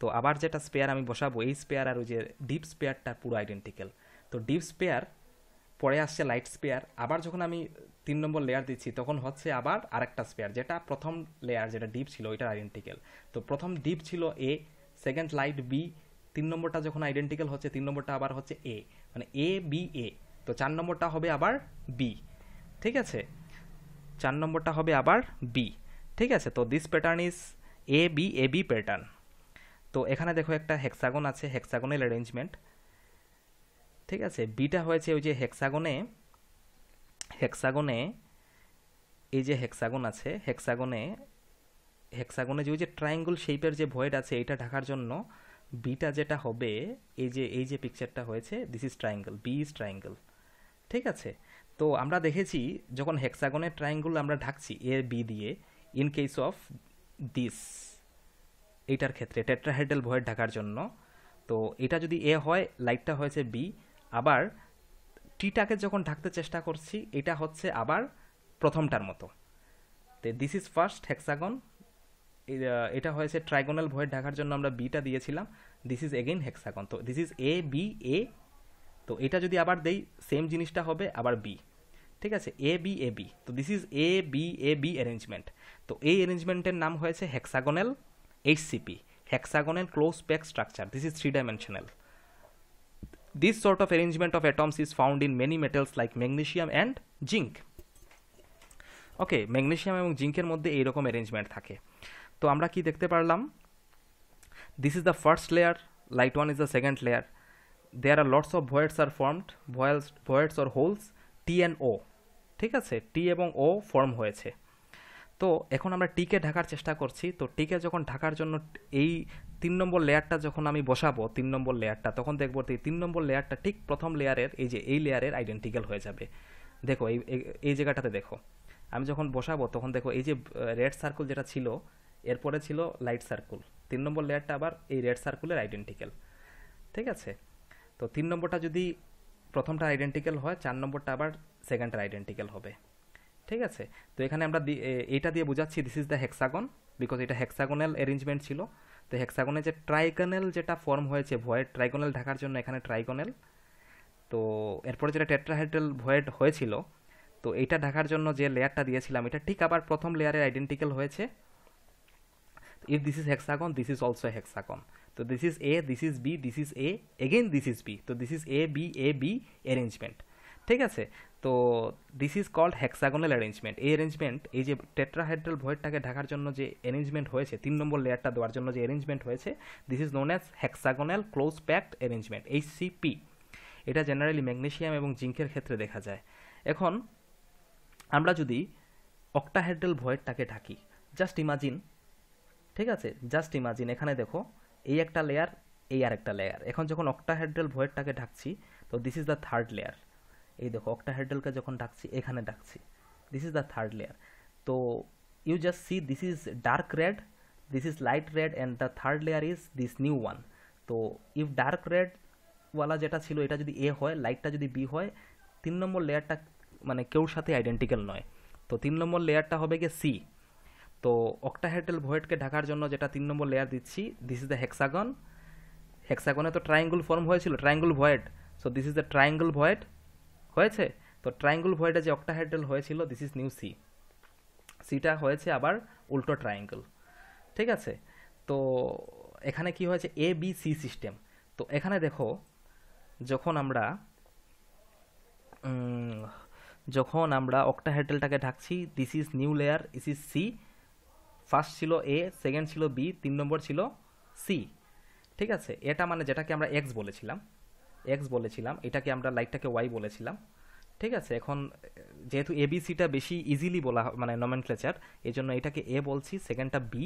তো আবার যেটা স্পেয়ার আমি বসাবো এই স্পেয়ার আর ওই যে ডিপ স্পেয়ারটা পুরো আইডেন্টিক্যাল তো ডিপ স্পেয়ার পরে আসছে লাইট স্পেয়ার আবার যখন আমি তিন নম্বর লেয়ার দিচ্ছি তখন হচ্ছে আবার আরেকটা স্পেয়ার যেটা প্রথম লেয়ার যেটা ডিপ ছিল ওইটার আইডেন্টিক্যাল তো প্রথম ডিপ ছিল এ সেকেন্ড লাইট বি তিন নম্বরটা যখন আইডেন্টিক্যাল হচ্ছে তিন নম্বরটা আবার হচ্ছে এ মানে এ বি এ তো চার নম্বরটা হবে আবার বি ঠিক আছে চার নম্বরটা হবে আবার বি ঠিক আছে তো this pattern is A B A B pattern তো এখানে দেখো একটা হেক্সাগন আছে হেক্সাগনের অ্যারেঞ্জমেন্ট ঠিক আছে বিটা হয়েছে ওই যে হেক্সাগনে হেক্সাগনে এই যে হেক্সাগন আছে হেক্সাগনে হেক্সাগনে যে ওই যে ট্রায়াঙ্গল শেপের যে ভয়েড আছে এটা ঢাকার জন্য বিটা যেটা হবে এই যে এই যে পিকচারটা হয়েছে this is triangle B is triangle ঠিক আছে তো আমরা দেখেছি যখন হেক্সাগনের ট্রায়াঙ্গল আমরা ঢাকছি এ বি দিয়ে ইন কেস অফ দিস এইটার ক্ষেত্রে টেট্রাহেডেল ভয়েড ঢাকার জন্য তো এটা যদি এ হয় লাইটটা হয়েছে বি আবার টিটাকে যখন ঢাকতে চেষ্টা করছি এটা হচ্ছে আবার প্রথমটার মতো তো দিস ইজ ফার্স্ট হেক্সাগন এটা হয়েছে ট্রাইগোনাল ভয়েড ঢাকার জন্য আমরা বিটা দিয়েছিলাম দিস ইজ এগেইন হেক্সাগন তো this is A B A তো এটা যদি আবার দেই সেম জিনিসটা হবে আবার বি ঠিক আছে এ বি এ বি তো this is A B A B arrangement তো এই অ্যারেঞ্জমেন্টের নাম হয়েছে hexagonal HCP hexagonal close pack structure this is three dimensional this sort of arrangement of atoms is found in many metals like magnesium and zinc okay magnesium এবং জিঙ্কের মধ্যে এইরকম অ্যারেঞ্জমেন্ট থাকে তো আমরা কি দেখতে পারলাম this is the first layer light one is the second layer there are lots of voids are formed voids voids or holes T and O ঠিক আছে টি এবং ও ফর্ম হয়েছে তো এখন আমরা টিকে ঢাকার চেষ্টা করছি তো টিকে যখন ঢাকার জন্য এই তিন নম্বর লেয়ারটা যখন আমি বসাবো তিন নম্বর লেয়ারটা তখন দেখব এই তিন নম্বর লেয়ারটা ঠিক প্রথম লেয়ারের এই যে এই লেয়ারের আইডেন্টিক্যাল হয়ে যাবে দেখো এই এই জায়গাটাতে দেখো আমি যখন বসাবো তখন দেখো এই যে রেড সার্কেল যেটা ছিল এরপরে ছিল লাইট সার্কুল তিন নম্বর লেয়ারটা আবার এই রেড সার্কুলের আইডেন্টিক্যাল ঠিক আছে তো তিন নম্বরটা যদি প্রথমটা আইডেন্টিক্যাল হয় চার নম্বরটা আবার সেকেন্ডটা আইডেন্টিক্যাল হবে ঠিক আছে তো এখানে আমরা এইটা দিয়ে বোঝাচ্ছি this is the hexagon because এটা হেক্সাগোনাল অ্যারেঞ্জমেন্ট ছিল তো হেক্সাগনে যে ট্রাইগোনাল যেটা ফর্ম হয়েছে ভয়েড ট্রাইগোনাল ঢাকার জন্য এখানে ট্রাইগোনাল তো এরপরে যেটা টেট্রাহাইড্রাল ভয়েড হয়েছিল তো এইটা ঢাকার জন্য যে লেয়ারটা দিয়েছিলাম এটা ঠিক আবার প্রথম লেয়ারের আইডেন্টিক্যাল হয়েছে if this is hexagon this is also hexagon so this is a this is b this is a again this is b so this is a b a b arrangement ঠিক আছে তো this is called hexagonal arrangement এই অ্যারেঞ্জমেন্ট এই যে টেট্রাহাইড্রাল ভয়েডটাকে ঢাকার জন্য যে অ্যারেঞ্জমেন্ট হয়েছে তিন নম্বর লেয়ারটা দেওয়ার জন্য যে অ্যারেঞ্জমেন্ট হয়েছে this is known as hexagonal close packed arrangement CP এটা জেনারেলি ম্যাগনেশিয়াম এবং জিঙ্কের ক্ষেত্রে দেখা যায় এখন আমরা যদি অক্টাহাইড্রাল ভয়েডটাকে ঢাকি জাস্ট ইমাজিন ঠিক আছে জাস্ট ইমাজিন এখানে দেখো এই একটা লেয়ার এই আর একটা লেয়ার এখন যখন অক্টাহেড্রাল ভয়েরটাকে ঢাকছি তো this is the third layer এই দেখো অক্টাহেড্রালকে যখন ঢাকছি এখানে ঢাকছি this is the third layer তো you just see this is dark red this is light red and the third layer is this new one তো ইফ ডার্ক রেড ওয়ালা যেটা ছিল এটা যদি এ হয় লাইটটা যদি বি হয় তিন নম্বর লেয়ারটা মানে কেউর সাথে আইডেন্টিক্যাল নয় তো তিন নম্বর লেয়ারটা হবে গিয়ে সি তো অক্টাহেড্রাল ভয়েডকে ঢাকার জন্য যেটা তিন নম্বর লেয়ার দিচ্ছি দিস ইজ দ্য হেক্সাগন হেক্সাগনে তো ট্রায়াঙ্গুল ফর্ম হয়েছিল triangle void so this is the triangle void হয়েছে তো ট্রায়াঙ্গুল ভয়েডে যে অক্টাহেড্রাল হয়েছিল দিস ইজ নিউ সি সিটা হয়েছে আবার উল্টো ট্রায়াঙ্গেল ঠিক আছে তো এখানে কি হয়েছে এ বি সি সিস্টেম তো এখানে দেখো যখন আমরা যখন আমরা অক্টাহেড্রেলটাকে ঢাকছি this is new layer is is C first ছিল এ সেকেন্ড ছিল বি তিন নম্বর ছিল সি ঠিক আছে এটা মানে যেটাকে আমরা এক্স বলেছিলাম এক্স বলেছিলাম এটাকে আমরা লাইটটাকে ওয়াই বলেছিলাম ঠিক আছে এখন যেহেতু এবিসিটা বেশি ইজিলি বলা মানে নমেন ক্লেচার এই জন্য এটাকে এ বলছি সেকেন্ডটা বি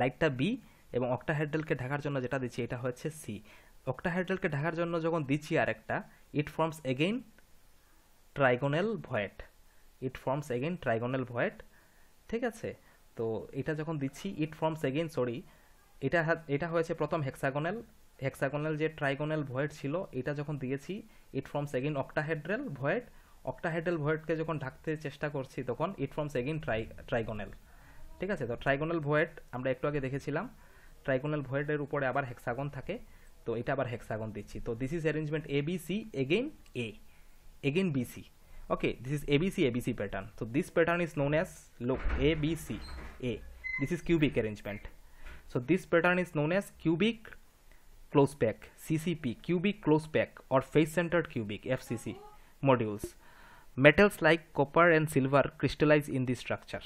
লাইটটা বি এবং অক্টাহাইড্রেলকে ঢাকার জন্য যেটা দিচ্ছি এটা হচ্ছে সি অক্টাহাইড্রেলকে ঢাকার জন্য যখন দিচ্ছি আরেকটা it forms again trigonal void it forms again trigonal void ঠিক আছে তো এটা যখন দিচ্ছি ইট ফর্মস এগেইন সরি এটা এটা হয়েছে প্রথম হেক্সাগোনাল হেক্সাগোনাল যে ট্রাইগোনাল ভয়েড ছিল এটা যখন দিয়েছি it forms again octahedral void octahedral ভয়েডকে যখন ঢাকতে চেষ্টা করছি তখন it forms again tri trigonal ঠিক আছে তো ট্রাইগোনাল ভয়েড আমরা একটু আগে দেখেছিলাম ট্রাইগোনাল ভয়েডের উপরে আবার হেক্সাগন থাকে তো এটা আবার হেক্সাগন দিচ্ছি তো this is arrangement A B C again A again B C okay this is abc abc pattern so this pattern is known as look abc a this is cubic arrangement so this pattern is known as cubic close pack ccp cubic close pack or face centered cubic fcc modules metals like copper and silver crystallize in this structure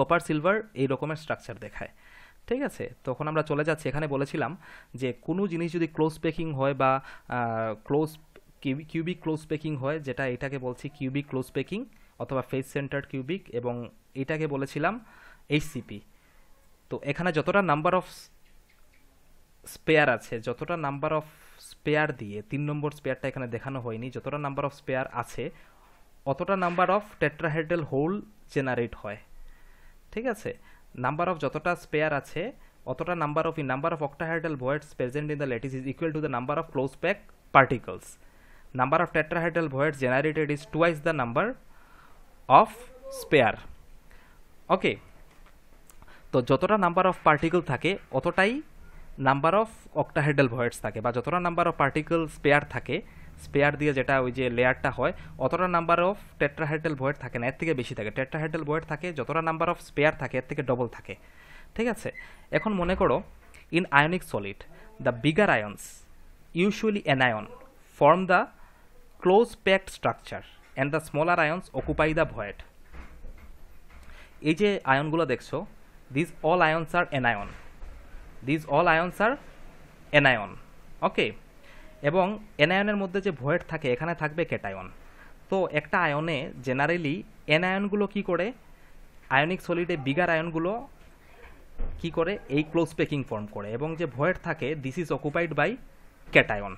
copper silver ei rokomer structure dekhay ঠিক আছে তখন আমরা চলে যাচ্ছি এখানে বলেছিলাম যে কোনো জিনিস যদি ক্লোজ প্যাকিং হয় বা ক্লোজ কিউবিক ক্লোজ প্যাকিং হয় যেটা এটাকে বলছি কিউবিক ক্লোজ প্যাকিং অথবা ফেস সেন্টার কিউবিক এবং এটাকে বলেছিলাম এইচসিপি তো এখানে যতটা নাম্বার অফ স্পেয়ার আছে যতটা নাম্বার অফ স্পেয়ার দিয়ে তিন নম্বর স্পেয়ারটা এখানে দেখানো হয়নি যতটা নাম্বার অফ স্পেয়ার আছে অতটা number of tetrahedral hole generate হয় ঠিক আছে নাম্বার অফ যতটা স্পেয়ার আছে অতটা number of number of octahedral voids present in the lattice is equal to the number of close pack particles number of tetrahedral voids generated is twice the number of spare okay তো যতটা নাম্বার অফ পার্টিকল থাকে অতটাই নাম্বার অফ অক্টাহেডাল ভয়েডস থাকে বা যতটা নাম্বার অফ পার্টিকল স্পেয়ার থাকে স্পেয়ার দিয়ে যেটা ওই যে লেয়ারটা হয় অতটা নাম্বার অফ টেট্রাহেডাল ভয়েড থাকে না এর থেকে বেশি থাকে টেট্রাহেডাল ভয়েড থাকে যতটা নাম্বার অফ স্পেয়ার থাকে এর থেকে ডবল থাকে ঠিক আছে এখন মনে করো in ionic solid the bigger ions usually anion form the close packed structure and the smaller ions occupy the void এই যে আয়নগুলো দেখছো this all ions are anion this all ions are anion okay এবং এনায়নের মধ্যে যে ভয়েড থাকে এখানে থাকবে ক্যাটায়ন তো একটা আয়নে জেনারেলি এনায়নগুলো কি করে আয়নিক সলিডে বিগার আয়নগুলো কি করে এই ক্লোজ প্যাকিং ফর্ম করে এবং যে ভয়েড থাকে this is occupied by cation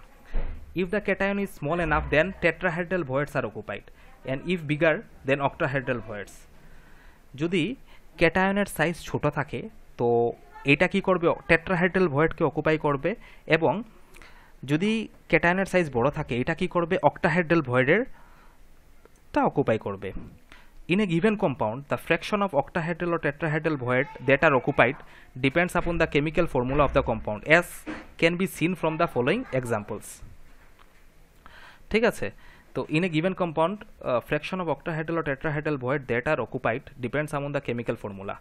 If the cation is small enough, then tetrahedral voids are occupied. And if bigger then octahedral voids. যদি ক্যাটায়নের সাইজ ছোট থাকে তো এটা কি করবে টেট্রাহাইড্রাল ভয়েডকে অকুপাই করবে এবং যদি ক্যাটায়নের সাইজ বড় থাকে এটা কি করবে অক্টাহাইড্রাল ভয়েডের তা অকুপাই করবে in a given compound the fraction of octahedral ও tetrahedral void that are occupied depends upon the chemical formula of the compound as can be seen from the following examples ঠিক আছে তো in a given compound fraction of octahedral ও tetrahedral void that are occupied depends on the chemical formula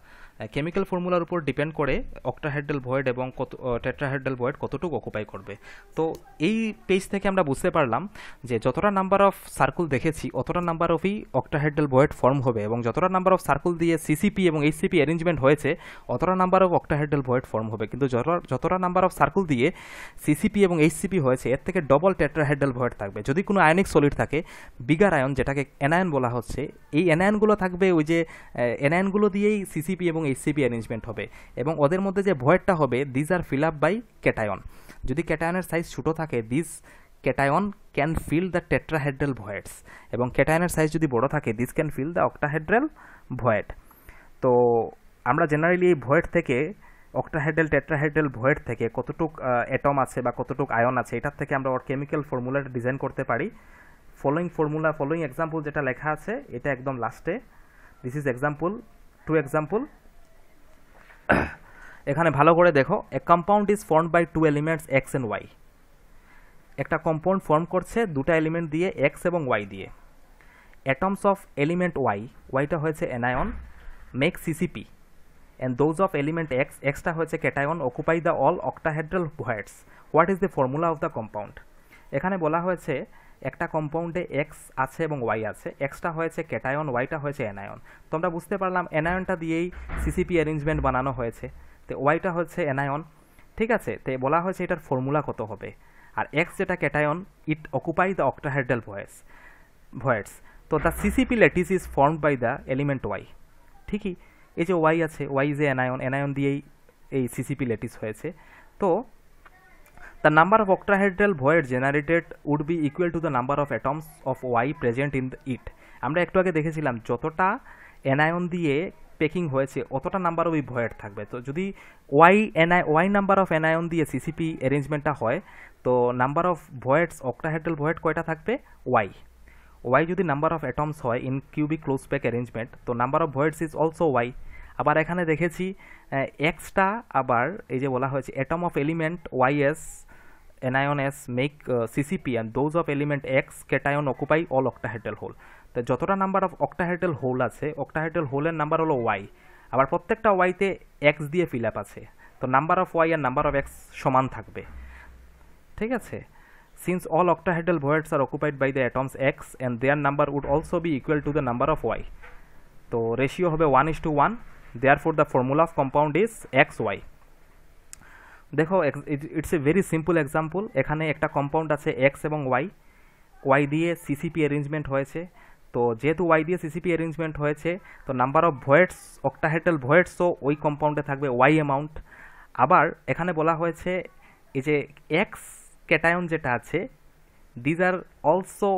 chemical ফর্মুলার উপর ডিপেন্ড করে অক্টাহাইড্রাল ভয়েড এবং কত টেট্রাহাইড্রাল ভয়েড কতটুকু অকুপাই করবে তো এই পেজ থেকে আমরা বুঝতে পারলাম যে যতটা নাম্বার অফ সার্কুল দেখেছি অতটা নাম্বার অফই অক্টাহাইড্রাল ভয়েড ফর্ম হবে এবং যতটা নাম্বার অফ সার্কুল দিয়ে সিসিপি এবং এইচসিপি অ্যারেঞ্জমেন্ট হয়েছে অতটা number of octahedral void form হবে কিন্তু যতটা নাম্বার অফ সার্কুল দিয়ে সিসিপি এবং এইচসিপি হয়েছে এর থেকে ডবল টেট্রাহাইড্রাল ভয়েড থাকবে যদি কোনো আয়নিক সলিড থাকে বিগার আয়ন যেটাকে অ্যানায়ন বলা হচ্ছে এই অ্যানায়নগুলো থাকবে ওই যে অ্যানায়নগুলো দিয়েই সিসিপি এবং এই সিপি অ্যারেঞ্জমেন্ট হবে এবং ওদের মধ্যে যে ভয়েডটা হবে these are fill up by cation যদি ক্যাটায়নের সাইজ ছোটো থাকে this cation can fill the hedral voids এবং ক্যাটায়নের সাইজ যদি বড় থাকে this can fill the octahedral void তো আমরা জেনারেলি এই ভয়েড থেকে অক্টাহেড্রাল টেট্রাহেড্রেল ভয়েড থেকে কতটুক অ্যাটম আছে বা কতটুক আয়ন আছে এটার থেকে আমরা ওর কেমিক্যাল ফর্মুলাটা ডিজাইন করতে পারি ফলোয়িং ফর্মুলা ফলোয়িং এক্সাম্পল যেটা লেখা আছে এটা একদম লাস্টে this is example to example এখানে ভালো করে দেখো a compound is form by two elements X and Y একটা কম্পাউন্ড ফর্ম করছে দুটা এলিমেন্ট দিয়ে এক্স এবং ওয়াই দিয়ে অ্যাটমস অফ এলিমেন্ট ওয়াই ওয়াইটা হয়েছে anion make CCP and those of element X এক্সটা হয়েছে cation occupy the all octahedral voids what is the formula of the compound এখানে বলা হয়েছে একটা কম্পাউন্ডে এক্স আছে এবং ওয়াই আছে এক্সটা হয়েছে ক্যাটায়ন ওয়াইটা হয়েছে অ্যানায়ন তো আমরা বুঝতে পারলাম অ্যানায়নটা দিয়েই সিসিপি অ্যারেঞ্জমেন্ট বানানো হয়েছে তো ওয়াইটা হচ্ছে অ্যানায়ন ঠিক আছে তো বলা হয়েছে এটার ফর্মুলা কত হবে আর এক্স যেটা cation it occupy the octahedral voice voids তো the CCP lattice is form by the element Y ঠিকই এই যে ওয়াই আছে ওয়াই এ অ্যানায়ন অ্যানায়ন দিয়েই এই সিসিপি ল্যাটিস হয়েছে তো The number of octahedral void generated would be equal to the number of atoms of Y present in it. আমরা একটু আগে দেখেছিলাম যতটা অ্যানায়ন দিয়ে পেকিং হয়েছে অতটা নাম্বার ওই ভয়েড থাকবে তো যদি Y NI Y number of anion দিয়ে সিসিপি অ্যারেঞ্জমেন্টটা হয় তো number of voids octahedral void কয়টা থাকবে ওয়াই ওয়াই যদি নাম্বার অফ অ্যাটমস হয় in cubic close pack arrangement তো number of voids is also Y আবার এখানে দেখেছি এক্সটা আবার এই যে বলা হয়েছে atom of element Y s anion s make uh, ccp and those of element x cation occupy all octahedral hole তো যতটা নাম্বার অফ অক্টাহেড্রাল হোল আছে অক্টাহেড্রাল হোলের নাম্বার হলো ওয়াই আবার প্রত্যেকটা ওয়াইতে এক্স দিয়ে ফিল আপ আছে তো নাম্বার অফ ওয়াই আর নাম্বার অফ এক্স সমান থাকবে ঠিক আছে since all octahedral voids are occupied by the atoms x and their number would also be equal to the number of y তো রেশিও হবে one is two one therefore the formula of compound is X Y দেখো it's a very simple example এখানে একটা কম্পাউন্ড আছে এক্স এবং ওয়াই ওয়াই দিয়ে সিসিপি অ্যারেঞ্জমেন্ট হয়েছে তো যেহেতু ওয়াই দিয়ে সিসিপি অ্যারেঞ্জমেন্ট হয়েছে তো নাম্বার অফ ভয়েডস অক্টাহেটেল ভয়েডসও ওই কম্পাউন্ডে থাকবে ওয়াই অ্যামাউন্ট আবার এখানে বলা হয়েছে এই যে এক্স ক্যাটায়ন যেটা আছে these are also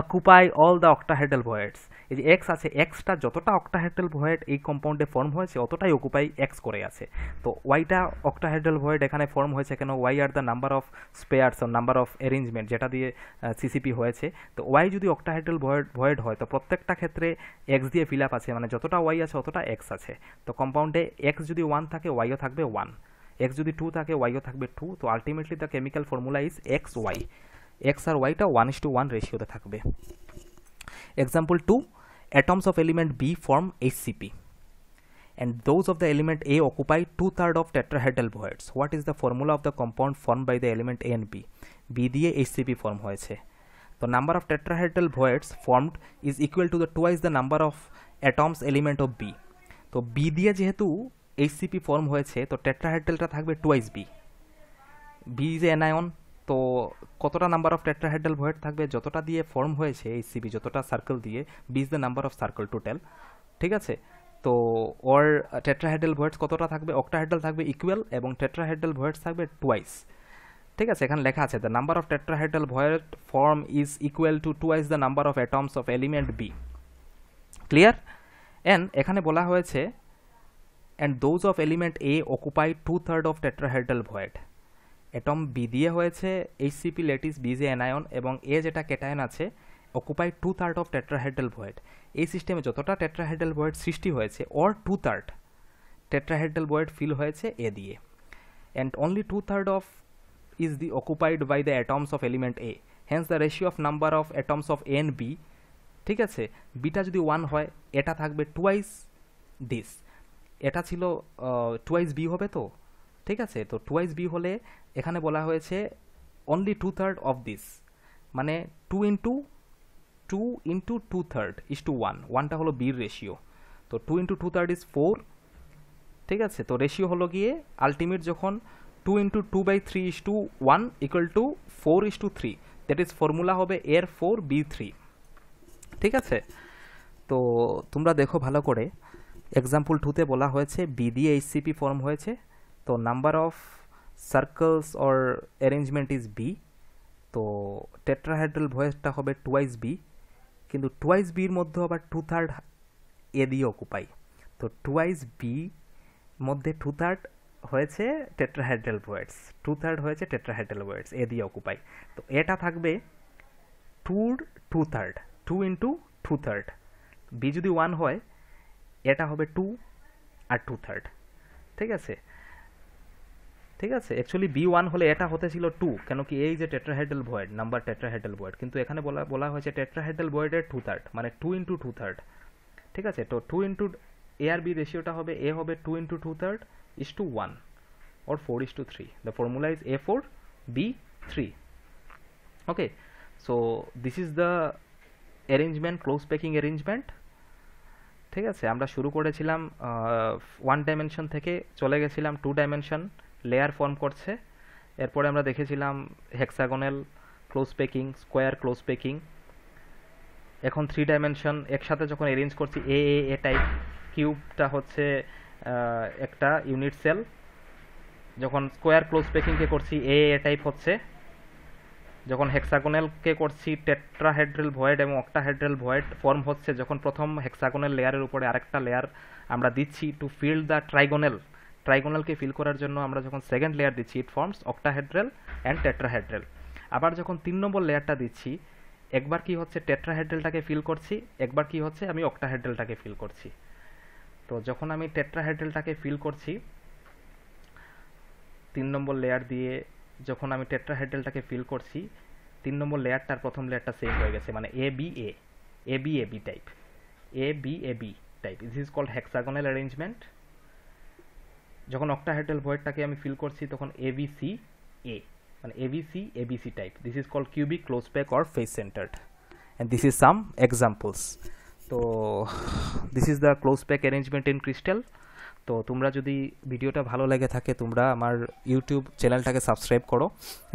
occupy all the octahedral voids এই যে এক্স আছে এক্সটা যতটা অক্টাহাইড্রাল ভয়েড এই কম্পাউন্ডে ফর্ম হয়েছে অতটাই অকুপাই এক্স করে আছে তো ওয়াইটা অক্টাহাইড্রাল ভয়েড এখানে ফর্ম হয়েছে কেন Y are the number of spheres or number of arrangement যেটা দিয়ে সিসিপি হয়েছে তো ওয়াই যদি অক্টাহাইড্রাল ভয়েড ভয়েড হয় তো প্রত্যেকটা ক্ষেত্রে এক্স দিয়ে ফিল আপ আছে মানে যতটা ওয়াই আছে অতটা এক্স আছে তো কম্পাউন্ডে এক্স যদি ওয়ান থাকে ওয়াইও থাকবে ওয়ান এক্স যদি টু থাকে ওয়াইও থাকবে টু তো ultimately the chemical formula is X Y X আর ওয়াইটা ওয়ান ইস টু ওয়ান রেশিওতে থাকবে example two atoms of element B form HCP and those of the element A occupy two thirds of tetrahedral voids. What is the formula of the compound formed by the element A and B? B দিয়ে HCP form হয়েছে The number of tetrahedral voids formed is equal to the twice the number of atoms element of B. So B দিয়ে যেহেতু HCP form হয়েছে tetrahedral ta thakbe twice B. B is anion তো কতটা নাম্বার অফ টেট্রাহাইড্রাল ভয়েড থাকবে যতটা দিয়ে ফর্ম হয়েছে এই সিবি যতটা সার্কেল দিয়ে is the number of circle total ঠিক আছে তো ওর টেট্রা টেট্রাহাইড্রাল ভয়েডস কতটা থাকবে অক্টাহাইড্রাল থাকবে ইকুয়াল এবং টেট্রাহাইড্রাল ভয়েডস থাকবে টোয়াইস ঠিক আছে এখানে লেখা আছে the number of tetra tetrahedral void form is equal to twice the number of atoms of element B clear and এখানে বলা হয়েছে and those of element A occupy two third of tetrahedral void atom B দিয়ে হয়েছে এইচসিপি লেটিস বিজে অ্যানায়ন এবং এ যেটা ক্যাটায়ন আছে occupy two third of tetrahedral void এই সিস্টেমে যতটা টেট্রাহেড্রাল ভয়েড সৃষ্টি হয়েছে or two third tetrahedral void fill হয়েছে এ দিয়ে and only two third of is the occupied by the atoms of element A hence the ratio of number of atoms of and B ঠিক আছে বিটা যদি ওয়ান হয় এটা থাকবে টুয়াইস দিস এটা ছিল টুয়াইস বি হবে তো ঠিক আছে তো টুয়াইস বি হলে এখানে বলা হয়েছে only two third of this মানে two into two into two third is two one ওয়ানটা হলো বির রেশিও তো two into two third is four ঠিক আছে তো রেশিও হলো গিয়ে আলটিমেট যখন two into two by three is two one equal to four is two three that is formula হবে এর ফোর বি থ্রি ঠিক আছে তো তোমরা দেখো ভালো করে এক্সাম্পল টুতে বলা হয়েছে বি দিয়ে এইচসিপি ফর্ম হয়েছে তো number of circles or arrangement is B তো টেট্রাহাইড্রাল ভয়েসটা হবে টুয়াইস বি কিন্তু টুয়াইস বির মধ্যে আবার টু থার্ড এ দিয়ে অকুপাই তো টুয়াইস বি মধ্যে টু থার্ড হয়েছে টেট্রাহাইড্রাল ভয়েডস টু থার্ড হয়েছে টেট্রাহাইড্রাল ভয়েডস এ দিয়ে অকুপাই তো এটা থাকবে টুর two third two into two third B যদি ওয়ান হয় এটা হবে টু আর টু থার্ড ঠিক আছে ঠিক আছে অ্যাকচুয়ালি বি ওয়ান হলে এটা হতে ছিল টু কেন কি এই যে tetrahedral void number tetrahedral void কিন্তু এখানে বলা বলা হয়েছে টেট্রাহাইডাল ভয়েডের টু থার্ড মানে টু ইন্টু টু থার্ড ঠিক আছে তো টু ইন্টু এ আর বি রেশিওটা হবে এ হবে two into two third is two one or four is two three the formula is A four B three okay so this is the arrangement close packing arrangement ঠিক আছে আমরা শুরু করেছিলাম ওয়ান ডাইমেনশন থেকে চলে গেছিলাম টু ডাইমেনশন লেয়ার ফর্ম করছে এরপরে আমরা দেখেছিলাম hexagonal close packing square close packing এখন থ্রি ডাইমেনশন একসাথে যখন অ্যারেঞ্জ করছি এ এ এ টাইপ কিউবটা হচ্ছে একটা ইউনিট সেল যখন স্কোয়ার ক্লোজ প্যাকিংকে করছি এ এ টাইপ হচ্ছে যখন হেক্সাগোনালকে করছি টেট্রাহেড্রেল ভয়েড এবং অক্টাহাইড্রেল ভয়েড ফর্ম হচ্ছে যখন প্রথম হেক্সাগোনাল লেয়ারের উপরে আরেকটা লেয়ার আমরা দিচ্ছি টু ফিল্ড দ্য ট্রাইগোনাল ট্রাইগোনালকে ফিল করার জন্য আমরা যখন সেকেন্ড লেয়ার দিচ্ছি it forms octahedral and tetrahedral আবার যখন তিন নম্বর লেয়ারটা দিচ্ছি একবার কি হচ্ছে টেট্রাহেড্রালটাকে ফিল করছি একবার কি হচ্ছে আমি অক্টাহেড্রালটাকে ফিল করছি তো যখন আমি টেট্রাহেড্রালটাকে ফিল করছি তিন নম্বর লেয়ার দিয়ে যখন আমি টেট্রাহেড্রালটাকে ফিল করছি তিন নম্বর লেয়ারটার প্রথম লেয়ারটা সেম হয়ে গেছে মানে A B A A B A B type A B A B type is is called hexagonal arrangement যখন অক্টাহাইড্রাল ভয়েডটাকে আমি ফিল করছি তখন এবিসি এ মানে ABC ABC type this is call cubic close pack or face centred and this is some examples তো this is the close pack arrangement in crystal তো তোমরা যদি ভিডিওটা ভালো লেগে থাকে তোমরা আমার ইউটিউব চ্যানেলটাকে সাবস্ক্রাইব করো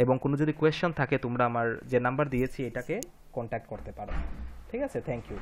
এবং কোনো যদি কোয়েশ্চেন থাকে তোমরা আমার যে নাম্বার দিয়েছি এটাকে কন্ট্যাক্ট করতে পারো ঠিক আছে থ্যাংক ইউ